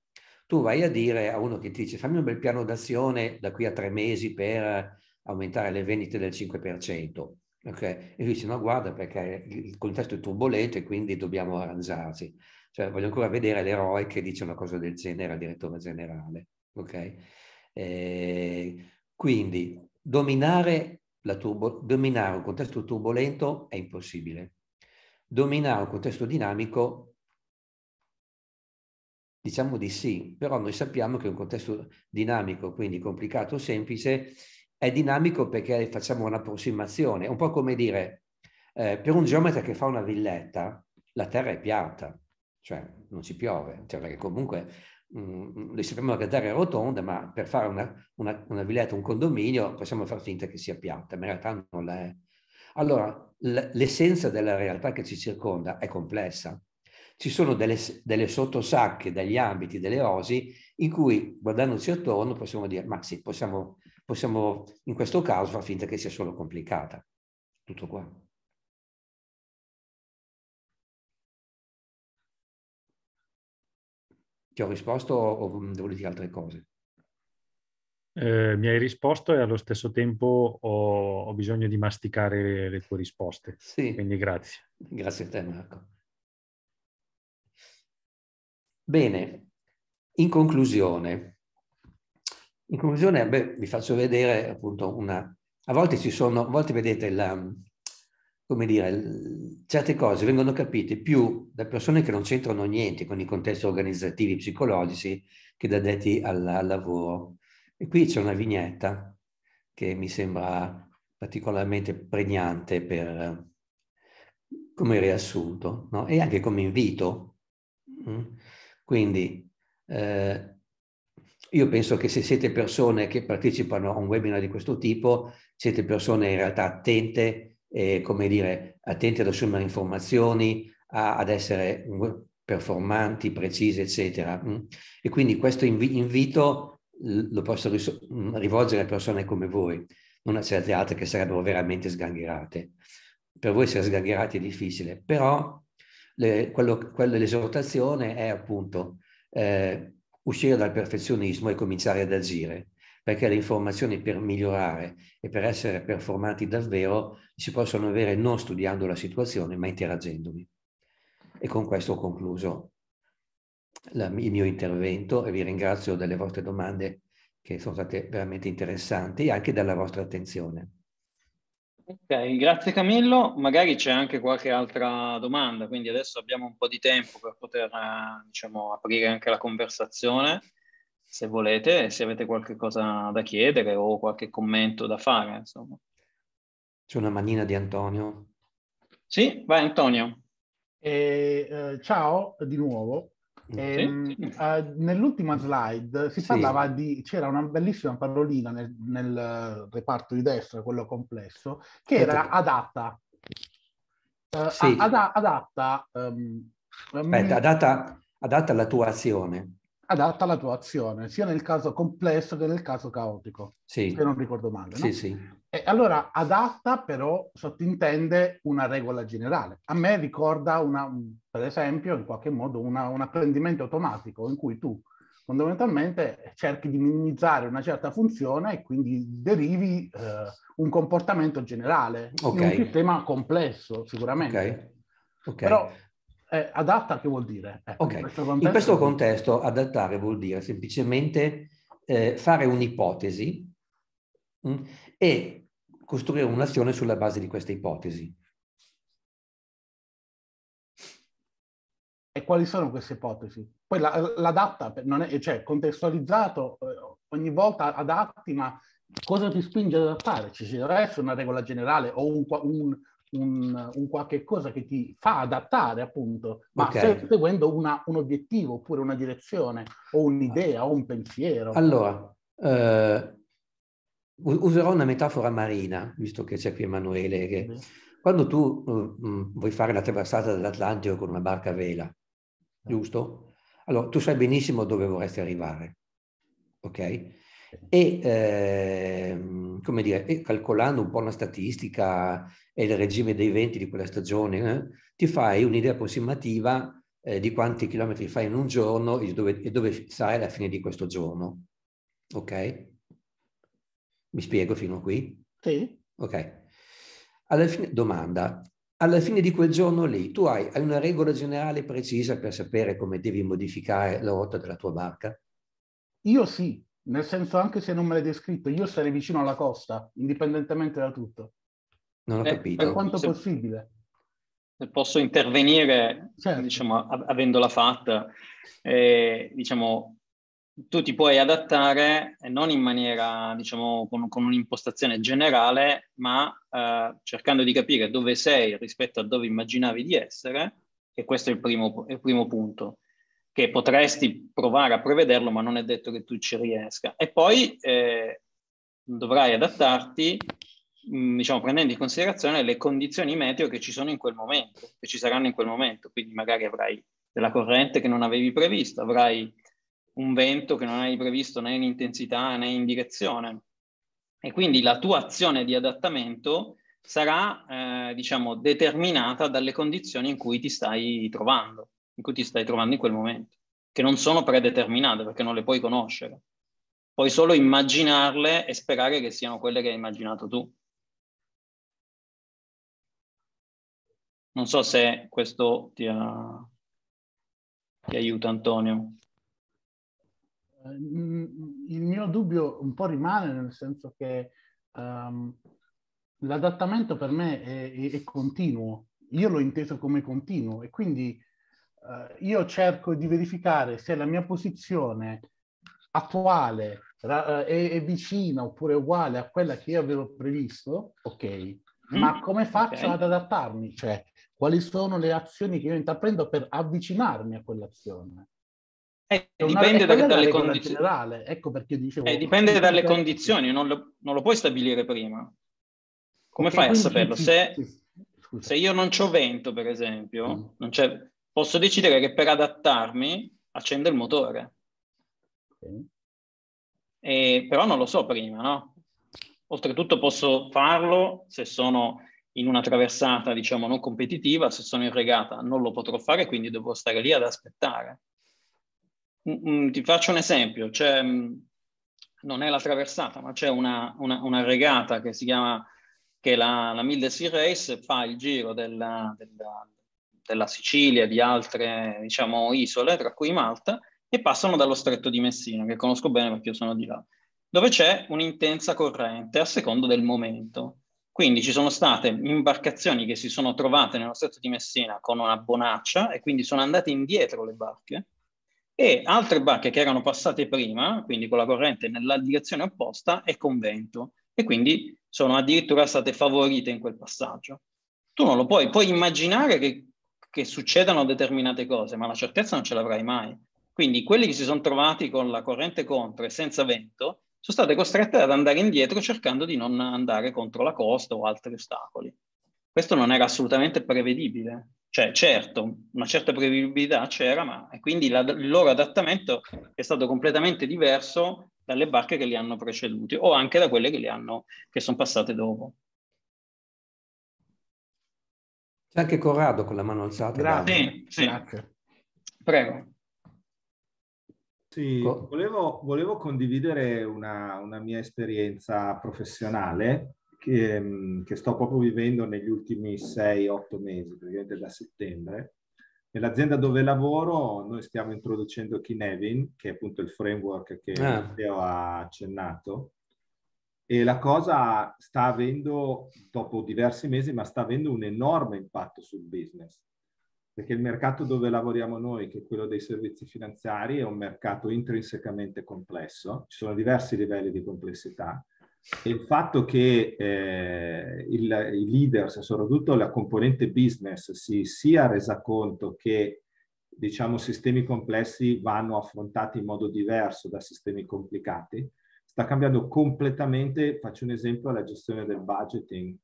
Tu vai a dire a uno che ti dice fammi un bel piano d'azione da qui a tre mesi per aumentare le vendite del 5%. Okay? E lui dice no guarda perché il contesto è turbolento e quindi dobbiamo arrangiarci. Cioè, voglio ancora vedere l'eroe che dice una cosa del genere al direttore generale. Okay? Eh, quindi, dominare, turbo, dominare un contesto turbolento è impossibile. Dominare un contesto dinamico Diciamo di sì, però noi sappiamo che un contesto dinamico, quindi complicato o semplice, è dinamico perché facciamo un'approssimazione. È un po' come dire, eh, per un geometra che fa una villetta, la terra è piatta cioè non ci piove, cioè perché comunque mh, mm, noi sappiamo che Gazzara è rotonda, ma per fare una, una, una, villetta, un condominio, possiamo far finta che sia piatta, ma in realtà non l'è. è. Allora, l'essenza della realtà che ci circonda è complessa. Ci sono delle, delle sottosacche, degli ambiti, delle osi in cui, guardandoci attorno, possiamo dire, ma sì, possiamo, possiamo in questo caso far finta che sia solo complicata. Tutto qua. Ti ho risposto o mm, devo dire altre cose? Eh, mi hai risposto e allo stesso tempo ho, ho bisogno di masticare le tue risposte. Sì. Quindi grazie. Grazie a te Marco. Bene, in conclusione, in conclusione beh, vi faccio vedere appunto una... A volte ci sono, a volte vedete la, come dire, certe cose vengono capite più da persone che non c'entrano niente con i contesti organizzativi psicologici che da detti al, al lavoro. E qui c'è una vignetta che mi sembra particolarmente pregnante per, come riassunto no? e anche come invito. Mm? Quindi eh, io penso che se siete persone che partecipano a un webinar di questo tipo, siete persone in realtà attente eh, come dire, attenti ad assumere informazioni, a, ad essere mm, performanti, precise, eccetera. Mm. E quindi questo invito lo posso mm, rivolgere a persone come voi, non a certe altre che sarebbero veramente sgangherate. Per voi essere sgangherati è difficile, però le, quello, quello, l'esortazione è appunto eh, uscire dal perfezionismo e cominciare ad agire perché le informazioni per migliorare e per essere performanti davvero si possono avere non studiando la situazione, ma interagendovi. E con questo ho concluso la, il mio intervento e vi ringrazio delle vostre domande che sono state veramente interessanti e anche della vostra attenzione. Ok, grazie Camillo. Magari c'è anche qualche altra domanda, quindi adesso abbiamo un po' di tempo per poter eh, diciamo, aprire anche la conversazione se volete, se avete qualche cosa da chiedere o qualche commento da fare, insomma. C'è una manina di Antonio. Sì, vai Antonio. Eh, eh, ciao di nuovo. Ehm, eh, sì. nell'ultima slide si parlava di c'era una bellissima parolina nel, nel, reparto di destra, quello complesso, che era adatta. Eh, sì. Ad, adatta. Um, Aspetta, adatta, adatta alla tua azione adatta alla tua azione, sia nel caso complesso che nel caso caotico, sì. se non ricordo male. No? Sì, sì. E allora adatta però sottintende una regola generale. A me ricorda, una, per esempio, in qualche modo una, un apprendimento automatico in cui tu fondamentalmente cerchi di minimizzare una certa funzione e quindi derivi eh, un comportamento generale okay. un sistema complesso sicuramente. Okay. Okay. Però eh, adatta che vuol dire? Ecco, okay. in, questo contesto... in, questo contesto... adattare vuol dire semplicemente eh, fare un'ipotesi mh, mm, e costruire un'azione sulla base di questa ipotesi. E quali sono queste ipotesi? Poi l'adatta, la, la cioè contestualizzato, eh, ogni volta adatti, ma cosa ti spinge ad adattare? Ci deve essere una regola generale o un, un un, un qualche cosa che ti fa adattare, appunto, ma okay. seguendo una, un obiettivo oppure una direzione o un'idea o un pensiero. Allora, eh, userò una metafora marina, visto che c'è qui Emanuele, che sì. quando tu uh, vuoi fare la traversata dell'Atlantico con una barca a vela, giusto? Allora, tu sai benissimo dove vorresti arrivare, ok? E, eh, come dire, e calcolando un po' la statistica e il regime dei venti di quella stagione, eh, ti fai un'idea approssimativa eh, di quanti chilometri fai in un giorno e dove, e dove sarai alla fine di questo giorno. Ok? Mi spiego fino a qui? Sì. Ok. Alla fine, domanda, alla fine di quel giorno lì tu hai, hai, una regola generale precisa per sapere come devi modificare la rotta della tua barca? Io sì. Nel senso anche se non me l'hai descritto, io sarei vicino alla costa, indipendentemente da tutto. Non ho eh, capito. Per quanto se, possibile. Se posso intervenire, certo. diciamo, av- avendola fatta, eh, diciamo, tu ti puoi adattare eh, non in maniera, diciamo, con, con un'impostazione generale, ma eh, cercando di capire dove sei rispetto a dove immaginavi di essere, e questo è il primo, il primo punto che potresti provare a prevederlo, ma non è detto che tu ci riesca. E poi eh, dovrai adattarti, mh, mm, diciamo, prendendo in considerazione le condizioni meteo che ci sono in quel momento, che ci saranno in quel momento. Quindi magari avrai della corrente che non avevi previsto, avrai un vento che non hai previsto né in intensità né in direzione. E quindi la tua azione di adattamento sarà, eh, diciamo, determinata dalle condizioni in cui ti stai trovando in cui ti stai trovando in quel momento, che non sono predeterminate perché non le puoi conoscere. Puoi solo immaginarle e sperare che siano quelle che hai immaginato tu. Non so se questo ti, ha... ti aiuta Antonio. Eh, il mio dubbio un po' rimane nel senso che um, l'adattamento per me è, è, è continuo, io l'ho inteso come continuo e quindi eh, io cerco di verificare se la mia posizione attuale ra- eh, è, è, vicina oppure uguale a quella che io avevo previsto, ok, ma mm, come faccio okay. ad adattarmi? Cioè, quali sono le azioni che io intraprendo per avvicinarmi a quell'azione? Eh, dipende da, dalle condizioni. Generale. Ecco perché dicevo. Eh, dipende dalle perché... condizioni, non lo, non lo, puoi stabilire prima. Come okay, fai a saperlo? Sì, se, sì, se, io non ho vento, per esempio, mm. non c'è, posso decidere che per adattarmi accendo il motore. Okay. E, però non lo so prima, no? Oltretutto posso farlo se sono in una traversata, diciamo, non competitiva, se sono in regata non lo potrò fare, quindi devo stare lì ad aspettare. Mm, mm ti faccio un esempio, c'è, mm, non è la traversata, ma c'è una, una, una regata che si chiama, che la, la Mildesy Race fa il giro della, della della Sicilia, di altre diciamo, isole, tra cui Malta, e passano dallo stretto di Messina, che conosco bene perché io sono di là, dove c'è un'intensa corrente a seconda del momento. Quindi ci sono state imbarcazioni che si sono trovate nello stretto di Messina con una bonaccia e quindi sono andate indietro le barche e altre barche che erano passate prima, quindi con la corrente nella direzione opposta, e con vento e quindi sono addirittura state favorite in quel passaggio. Tu non lo puoi, puoi immaginare che che succedano determinate cose, ma la certezza non ce l'avrai mai. Quindi quelli che si sono trovati con la corrente contro e senza vento sono state costrette ad andare indietro cercando di non andare contro la costa o altri ostacoli. Questo non era assolutamente prevedibile. Cioè, certo, una certa prevedibilità c'era, ma e quindi la, il loro adattamento è stato completamente diverso dalle barche che li hanno preceduti o anche da quelle che, li hanno, che sono passate dopo. C'è anche Corrado con la mano alzata. Grazie. Sì, sì. Grazie. Prego. Sì, volevo, volevo condividere una, una, mia esperienza professionale che, mm, che sto proprio vivendo negli ultimi 6-8 mesi, praticamente da settembre. Nell'azienda dove lavoro noi stiamo introducendo Kinevin, che è appunto il framework che ah. ha accennato, e la cosa sta avendo, dopo diversi mesi, ma sta avendo un enorme impatto sul business, perché il mercato dove lavoriamo noi, che è quello dei servizi finanziari, è un mercato intrinsecamente complesso, ci sono diversi livelli di complessità e il fatto che eh, il, i leaders, soprattutto la componente business, si sia resa conto che diciamo, sistemi complessi vanno affrontati in modo diverso da sistemi complicati, sta cambiando completamente, faccio un esempio, la gestione del budgeting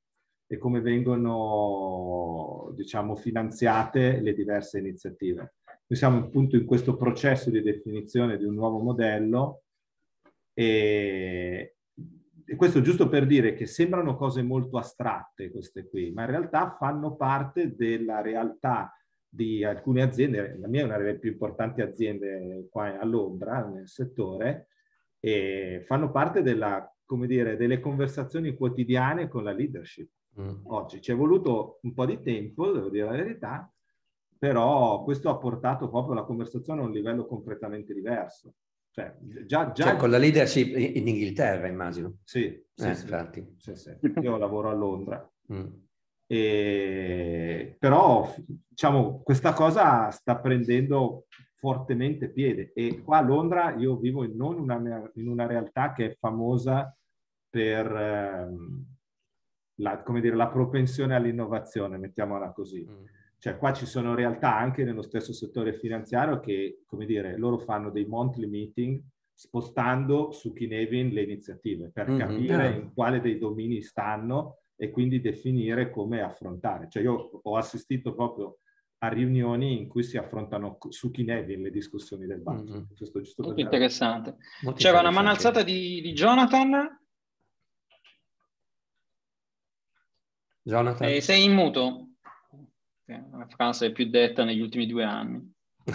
e come vengono diciamo, finanziate le diverse iniziative. Noi siamo appunto in questo processo di definizione di un nuovo modello e, e questo giusto per dire che sembrano cose molto astratte queste qui, ma in realtà fanno parte della realtà di alcune aziende, la mia è una delle più importanti aziende qua a Londra nel settore, e fanno parte della, dire, delle conversazioni quotidiane con la leadership. Mm. Oggi ci è voluto un po' di tempo, devo dire la verità, però questo ha portato proprio la conversazione a un livello completamente diverso. Cioè, già, già... Cioè, con la leadership in Inghilterra, immagino. Sì, sì, eh, sì, sì, sì. Io lavoro a Londra. Mm. E... Però, diciamo, questa cosa sta prendendo fortemente piede. E qua a Londra io vivo in, non una, in una realtà che è famosa per ehm, la, dire, la, propensione all'innovazione, mettiamola così. Mm. Cioè qua ci sono realtà anche nello stesso settore finanziario che, come dire, loro fanno dei monthly meeting spostando su Kinevin le iniziative per mm-hmm. capire in quale dei domini stanno e quindi definire come affrontare. Cioè io ho assistito proprio a riunioni in cui si affrontano su chi ne Chinevi le discussioni del budget. Mm-hmm. Questo giusto Molto interessante. Molto C'era interessante. una mano alzata di, di Jonathan. Jonathan. Eh, sei in muto. La frase più detta negli ultimi due anni.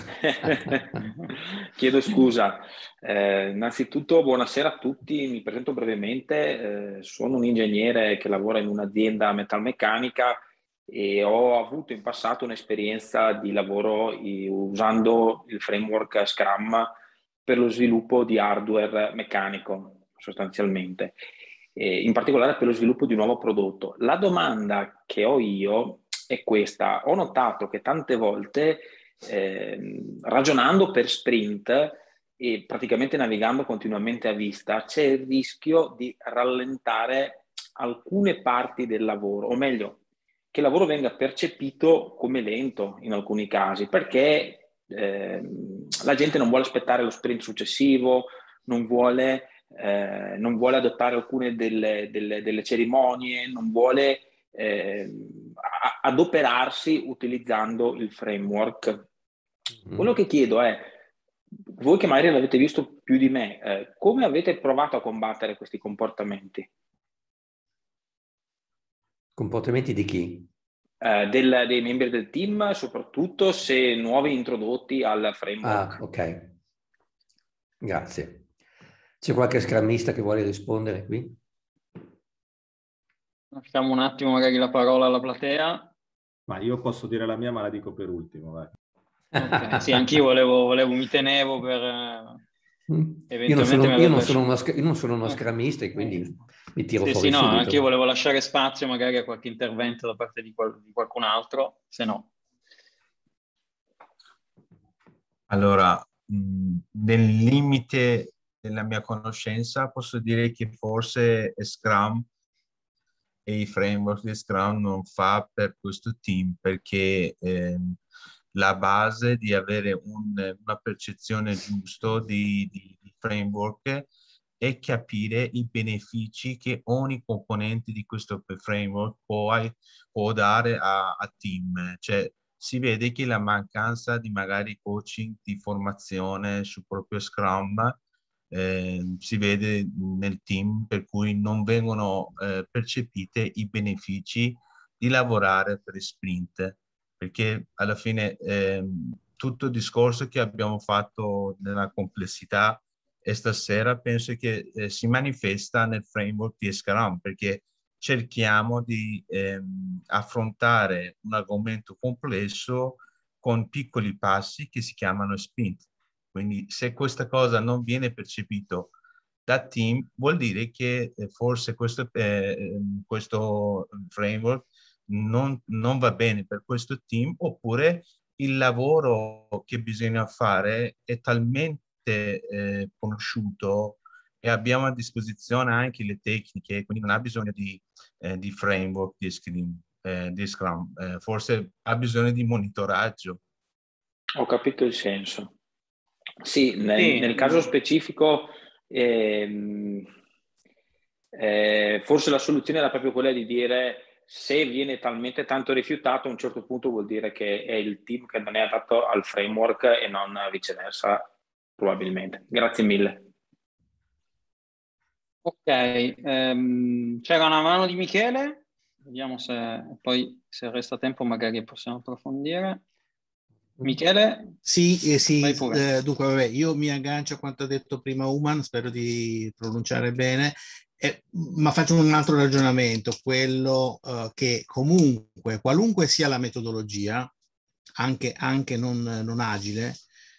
Chiedo scusa. Eh, innanzitutto buonasera a tutti, mi presento brevemente. Eh, sono un ingegnere che lavora in un'azienda metalmeccanica e ho avuto in passato un'esperienza di lavoro usando il framework Scrum per lo sviluppo di hardware meccanico sostanzialmente, e in particolare per lo sviluppo di un nuovo prodotto. La domanda che ho io è questa. Ho notato che tante volte eh, ragionando per sprint e praticamente navigando continuamente a vista c'è il rischio di rallentare alcune parti del lavoro, o meglio, che il lavoro venga percepito come lento in alcuni casi, perché eh, la gente non vuole aspettare lo sprint successivo, non vuole, eh, non vuole adottare alcune delle, delle, delle, cerimonie, non vuole eh, adoperarsi utilizzando il framework. Mm. Quello che chiedo è, voi che magari l'avete visto più di me, eh, come avete provato a combattere questi comportamenti? Comportamenti di chi? Eh, del, dei membri del team, soprattutto se nuovi introdotti al framework. Ah, ok. Grazie. C'è qualche scrammista che vuole rispondere qui? Lasciamo un attimo magari la parola alla platea. Ma io posso dire la mia, ma la dico per ultimo. Okay, sì, anch'io volevo, volevo, mi tenevo per, eh, Mm. Io non, sono, io, non sono eh. uno, io non sono uno scramista e quindi eh. mi tiro sì, fuori. Sì, no, anche io volevo lasciare spazio magari a qualche intervento da parte di, qual- di qualcun altro, se no. Allora, nel limite della mia conoscenza posso dire che forse Scrum e i framework di Scrum non fa per questo team perché ehm, la base di avere un, una percezione giusta di, di, di, framework e capire i benefici che ogni componente di questo framework può, può dare a, a, team. Cioè, si vede che la mancanza di magari coaching di formazione sul proprio Scrum eh, si vede nel team per cui non vengono eh, percepite i benefici di lavorare per sprint perché alla fine eh, tutto il discorso che abbiamo fatto nella complessità e stasera penso che eh, si manifesta nel framework di Escaram perché cerchiamo di ehm, affrontare un argomento complesso con piccoli passi che si chiamano spinte. Quindi se questa cosa non viene percepita da team vuol dire che eh, forse questo, eh, ehm, questo framework non, non va bene per questo team oppure il lavoro che bisogna fare è talmente eh, conosciuto e abbiamo a disposizione anche le tecniche, quindi non ha bisogno di, eh, di framework, di screen, eh, di Scrum, eh, forse ha bisogno di monitoraggio. Ho capito il senso. Sì, nel, sì. nel caso specifico ehm, eh, forse la soluzione era proprio quella di dire se viene talmente tanto rifiutato, a un certo punto vuol dire che è il team che non è adatto al framework e non viceversa, probabilmente. Grazie mille. Ok, ehm, c'era una mano di Michele, vediamo se poi se resta tempo magari possiamo approfondire. Michele? Sì, eh, sì. Eh, dunque, vabbè, io mi aggancio a quanto ha detto prima Uman, spero di pronunciare bene, eh, ma faccio un altro ragionamento, quello eh, che comunque, qualunque sia la metodologia, anche, anche non, non, agile,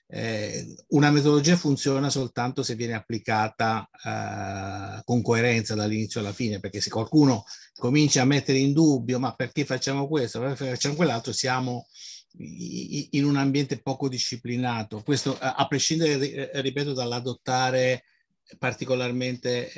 eh, una metodologia funziona soltanto se viene applicata eh, con coerenza dall'inizio alla fine, perché se qualcuno comincia a mettere in dubbio ma perché facciamo questo, perché facciamo quell'altro, siamo in un ambiente poco disciplinato. Questo a prescindere, eh, ripeto, dall'adottare particolarmente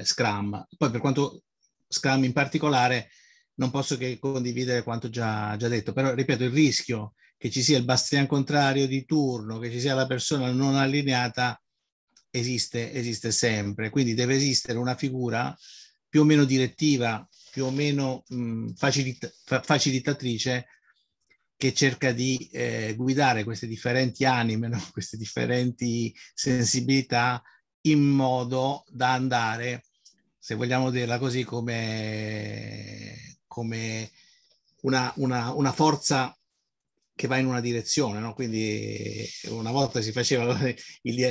eh, Scrum. Poi per quanto Scrum in particolare, non posso che condividere quanto già, già detto, però ripeto, il rischio che ci sia il bastian contrario di turno, che ci sia la persona non allineata, esiste, esiste sempre. Quindi deve esistere una figura più o meno direttiva, più o meno mh, facilita- facilitatrice che cerca di eh, guidare queste differenti anime, no? queste differenti sensibilità in modo da andare, se vogliamo dirla così, come, come una, una, una forza che va in una direzione, no? quindi una volta si faceva il,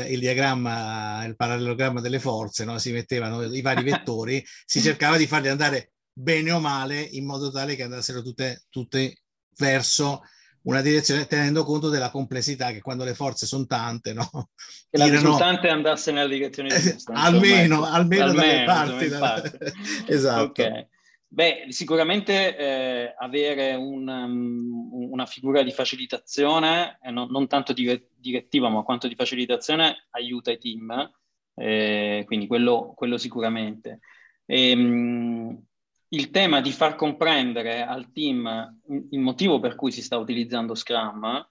il diagramma, il parallelogramma delle forze, no? si mettevano i vari vettori, si cercava di farli andare bene o male in modo tale che andassero tutte, tutte verso una direzione tenendo conto della complessità che quando le forze sono tante, no? Che la Tirano... risultante andasse nella direzione eh, giusta. Eh, almeno, ecco. almeno, almeno parti. Dalle... esatto. Okay. Beh, sicuramente eh, avere un, um, una figura di facilitazione, eh, non, non, tanto dire- direttiva, ma quanto di facilitazione, aiuta i team, Eh, quindi quello, quello sicuramente. E, um, il tema di far comprendere al team il motivo per cui si sta utilizzando Scrum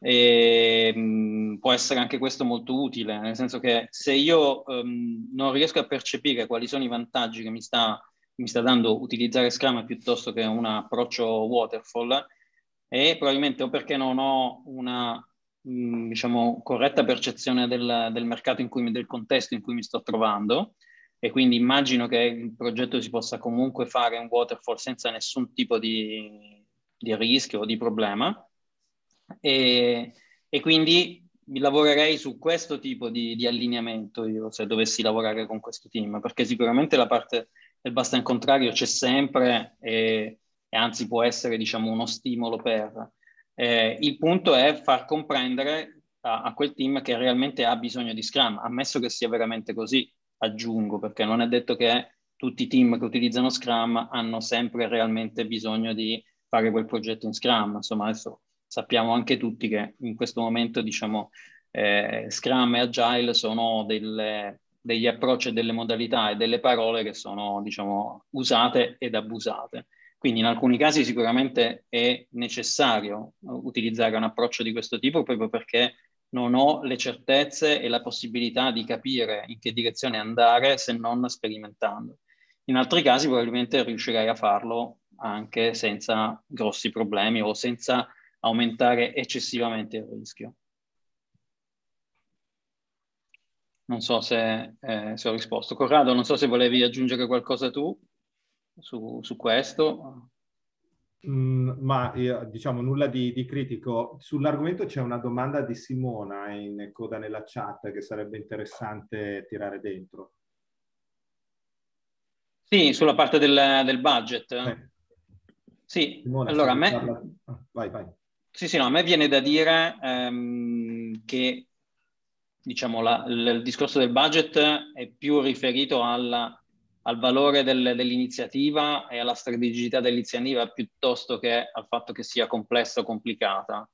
e, ehm, mh, può essere anche questo molto utile, nel senso che se io um, non riesco a percepire quali sono i vantaggi che mi sta, mi sta dando utilizzare Scrum piuttosto che un approccio waterfall, e probabilmente o perché non ho una mh, mm, diciamo, corretta percezione del, del mercato in cui, del contesto in cui mi sto trovando, e quindi immagino che il progetto si possa comunque fare in waterfall senza nessun tipo di, di rischio o di problema e, e, quindi lavorerei su questo tipo di, di, allineamento io se dovessi lavorare con questo team perché sicuramente la parte del basta in contrario c'è sempre e, e anzi può essere diciamo uno stimolo per eh, il punto è far comprendere a, a, quel team che realmente ha bisogno di Scrum, ammesso che sia veramente così aggiungo, perché non è detto che tutti i team che utilizzano Scrum hanno sempre realmente bisogno di fare quel progetto in Scrum. Insomma, adesso sappiamo anche tutti che in questo momento, diciamo, eh, Scrum e Agile sono delle, degli approcci e delle modalità e delle parole che sono, diciamo, usate ed abusate. Quindi in alcuni casi sicuramente è necessario utilizzare un approccio di questo tipo proprio perché non ho le certezze e la possibilità di capire in che direzione andare se non sperimentando. In altri casi probabilmente riuscirei a farlo anche senza grossi problemi o senza aumentare eccessivamente il rischio. Non so se, eh, se ho risposto. Corrado, non so se volevi aggiungere qualcosa tu su, su questo. Mm, ma io, eh, diciamo nulla di, di, critico. Sull'argomento c'è una domanda di Simona in coda nella chat che sarebbe interessante tirare dentro. Sì, sulla parte del, del budget. Eh. Sì, Simona, allora a me... Parla... Ah, vai, vai. Sì, sì, no, a me viene da dire ehm, che diciamo, la, il discorso del budget è più riferito alla al valore del, dell'iniziativa e alla strategicità dell'iniziativa piuttosto che al fatto che sia complessa o complicata.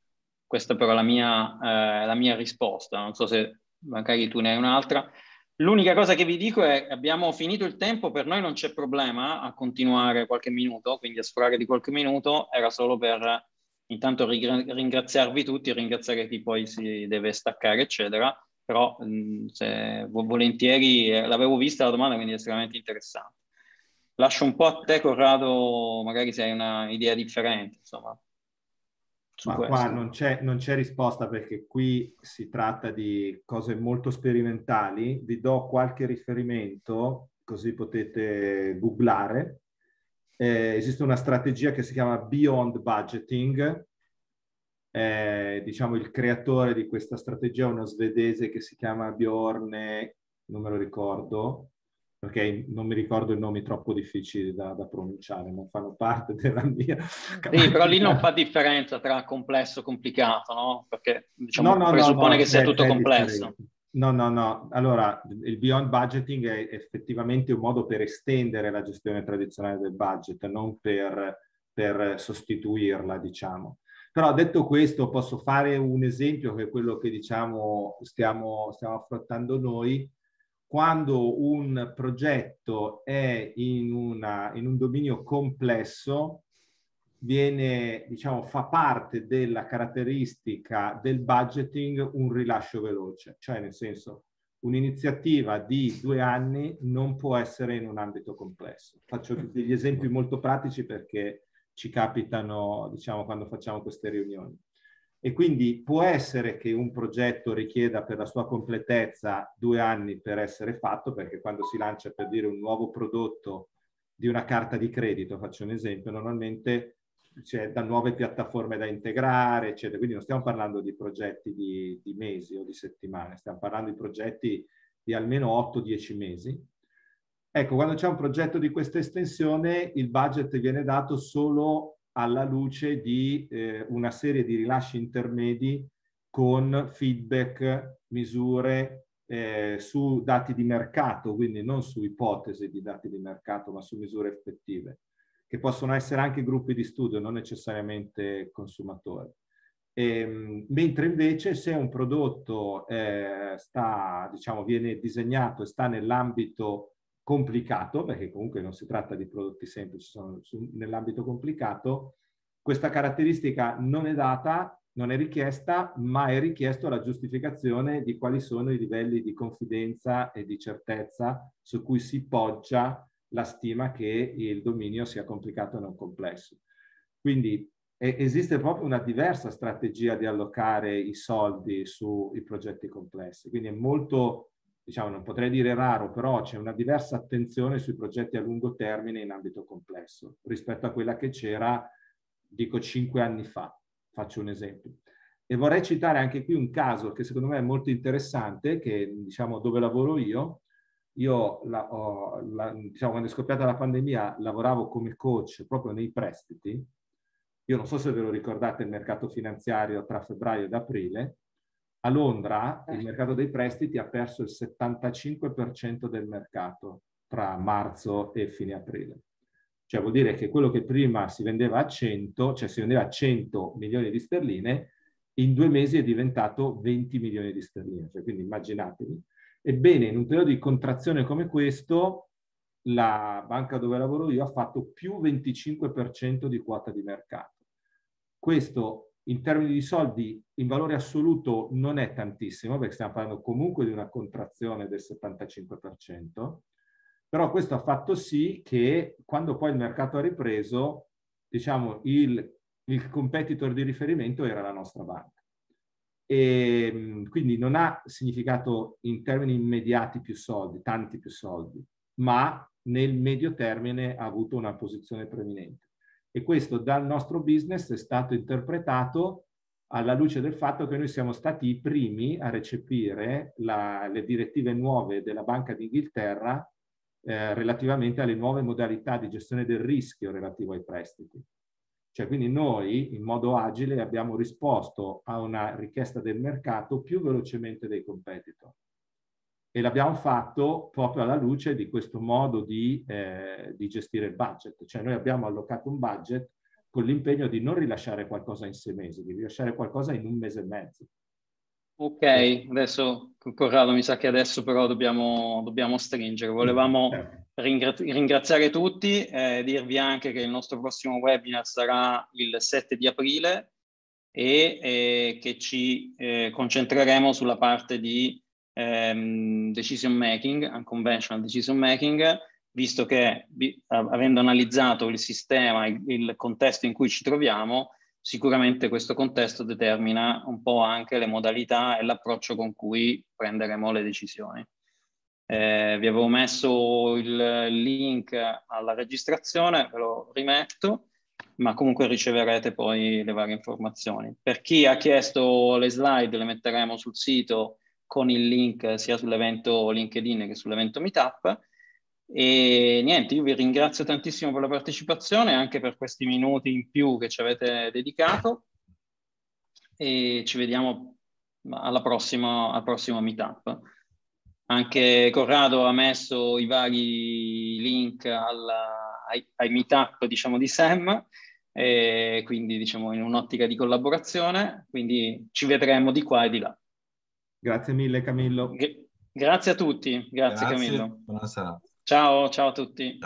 Questa però è la mia, eh, la mia risposta, non so se magari tu ne hai un'altra. L'unica cosa che vi dico è che abbiamo finito il tempo, per noi non c'è problema a continuare qualche minuto, quindi a sforare di qualche minuto, era solo per intanto ringraziarvi tutti, ringraziare chi poi si deve staccare, eccetera, però mm, se, volentieri eh, l'avevo vista la domanda, quindi è estremamente interessante. Lascio un po' a te, Corrado, magari se hai un'idea differente, insomma. Ma questo. qua non c'è, non c'è, risposta perché qui si tratta di cose molto sperimentali, vi do qualche riferimento così potete googlare. Eh, esiste una strategia che si chiama Beyond Budgeting, eh, diciamo il creatore di questa strategia è uno svedese che si chiama Bjorn, non me lo ricordo, perché non mi ricordo i nomi troppo difficili da, da pronunciare, non fanno parte della mia... Sì, però lì non fa differenza tra complesso e complicato, no? Perché diciamo, no, no, presuppone no, che sia è, tutto è complesso. Differente. No, no, no. Allora, il beyond budgeting è effettivamente un modo per estendere la gestione tradizionale del budget, non per, per sostituirla, diciamo. Però detto questo, posso fare un esempio che è quello che diciamo stiamo, stiamo affrontando noi. Quando un progetto è in, una, in un dominio complesso, viene, diciamo, fa parte della caratteristica del budgeting un rilascio veloce, cioè nel senso un'iniziativa di due anni non può essere in un ambito complesso. Faccio degli esempi molto pratici perché ci capitano, diciamo, quando facciamo queste riunioni. E quindi può essere che un progetto richieda per la sua completezza due anni per essere fatto, perché quando si lancia per dire un nuovo prodotto di una carta di credito, faccio un esempio, normalmente c'è da nuove piattaforme da integrare, eccetera. Quindi non stiamo parlando di progetti di, di mesi o di settimane, stiamo parlando di progetti di almeno 8-10 mesi Ecco, quando c'è un progetto di questa estensione, il budget viene dato solo alla luce di eh, una serie di rilasci intermedi con feedback, misure eh, su dati di mercato, quindi non su ipotesi di dati di mercato, ma su misure effettive, che possono essere anche gruppi di studio, non necessariamente consumatori. E, ehm, mentre invece se un prodotto eh, sta, diciamo, viene disegnato e sta nell'ambito complicato, perché comunque non si tratta di prodotti semplici, sono nell'ambito complicato, questa caratteristica non è data, non è richiesta, ma è richiesta la giustificazione di quali sono i livelli di confidenza e di certezza su cui si poggia la stima che il dominio sia complicato e non complesso. Quindi esiste proprio una diversa strategia di allocare i soldi sui progetti complessi, quindi è molto diciamo, non potrei dire raro, però c'è una diversa attenzione sui progetti a lungo termine in ambito complesso rispetto a quella che c'era, dico, cinque anni fa. Faccio un esempio. E vorrei citare anche qui un caso che secondo me è molto interessante, che diciamo dove lavoro io. Io, la, ho, la, diciamo, quando è scoppiata la pandemia, lavoravo come coach proprio nei prestiti. Io non so se ve lo ricordate il mercato finanziario tra febbraio ed aprile, a Londra il eh. mercato dei prestiti ha perso il 75% del mercato tra marzo e fine aprile. Cioè vuol dire che quello che prima si vendeva a 100, cioè si vendeva a 100 milioni di sterline, in due mesi è diventato 20 milioni di sterline. Cioè, quindi immaginatevi. Ebbene, in un periodo di contrazione come questo, la banca dove lavoro io ha fatto più 25% di quota di mercato. Questo in termini di soldi in valore assoluto non è tantissimo perché stiamo parlando comunque di una contrazione del 75%, però questo ha fatto sì che quando poi il mercato ha ripreso, diciamo, il, il competitor di riferimento era la nostra banca. E, ehm, quindi non ha significato in termini immediati più soldi, tanti più soldi, ma nel medio termine ha avuto una posizione preminente. E questo dal nostro business è stato interpretato alla luce del fatto che noi siamo stati i primi a recepire la, le direttive nuove della Banca d'Inghilterra eh, relativamente alle nuove modalità di gestione del rischio relativo ai prestiti. Cioè quindi noi in modo agile abbiamo risposto a una richiesta del mercato più velocemente dei competitor e l'abbiamo fatto proprio alla luce di questo modo di, eh, di, gestire il budget. Cioè noi abbiamo allocato un budget con l'impegno di non rilasciare qualcosa in sei mesi, di rilasciare qualcosa in un mese e mezzo. Ok, adesso Corrado mi sa che adesso però dobbiamo, dobbiamo stringere. Mm, Volevamo certo. ringra ringraziare tutti e eh, dirvi anche che il nostro prossimo webinar sarà il 7 di aprile e eh, che ci eh, concentreremo sulla parte di ehm, decision making, unconventional decision making, visto che avendo analizzato il sistema, il, il contesto in cui ci troviamo, sicuramente questo contesto determina un po' anche le modalità e l'approccio con cui prenderemo le decisioni. Eh, vi avevo messo il link alla registrazione, ve lo rimetto, ma comunque riceverete poi le varie informazioni. Per chi ha chiesto le slide, le metteremo sul sito con il link sia sull'evento LinkedIn che sull'evento Meetup. E niente, io vi ringrazio tantissimo per la partecipazione, anche per questi minuti in più che ci avete dedicato e ci vediamo alla prossima, al prossimo meetup. Anche Corrado ha messo i vari link alla, ai, ai meetup diciamo, di Sam, E quindi diciamo in un'ottica di collaborazione, quindi ci vedremo di qua e di là. Grazie mille Camillo. Grazie a tutti, grazie, grazie. Camillo. Buonasera. Ciao, ciao a tutti.